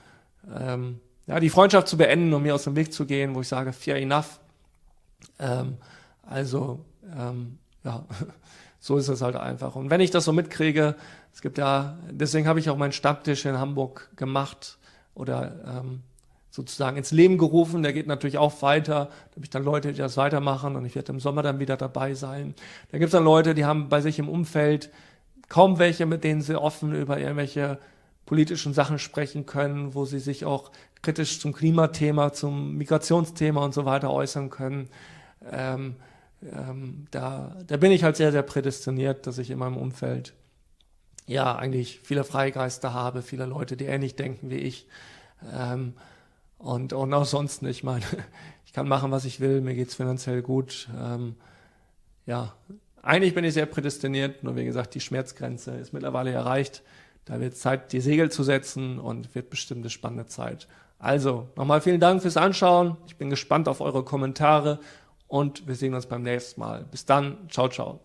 ähm, ja, die Freundschaft zu beenden, um mir aus dem Weg zu gehen, wo ich sage, fair enough. Ähm, also, ähm, ja, so ist es halt einfach. Und wenn ich das so mitkriege, es gibt ja, deswegen habe ich auch meinen Stammtisch in Hamburg gemacht oder ähm, sozusagen ins Leben gerufen. Der geht natürlich auch weiter. Da habe ich dann Leute, die das weitermachen und ich werde im Sommer dann wieder dabei sein. Da gibt es dann Leute, die haben bei sich im Umfeld kaum welche, mit denen sie offen über irgendwelche politischen Sachen sprechen können, wo sie sich auch kritisch zum Klimathema, zum Migrationsthema und so weiter äußern können. Ähm, ähm, da, da bin ich halt sehr, sehr prädestiniert, dass ich in meinem Umfeld ja eigentlich viele Freigeister habe, viele Leute, die ähnlich denken wie ich. Ähm, und, und auch sonst nicht. Ich meine, ich kann machen, was ich will, mir geht's finanziell gut. Ähm, ja, eigentlich bin ich sehr prädestiniert, nur wie gesagt, die Schmerzgrenze ist mittlerweile erreicht. Da wird Zeit, die Segel zu setzen und wird bestimmt eine spannende Zeit. Also, nochmal vielen Dank fürs Anschauen. Ich bin gespannt auf eure Kommentare und wir sehen uns beim nächsten Mal. Bis dann, ciao, ciao.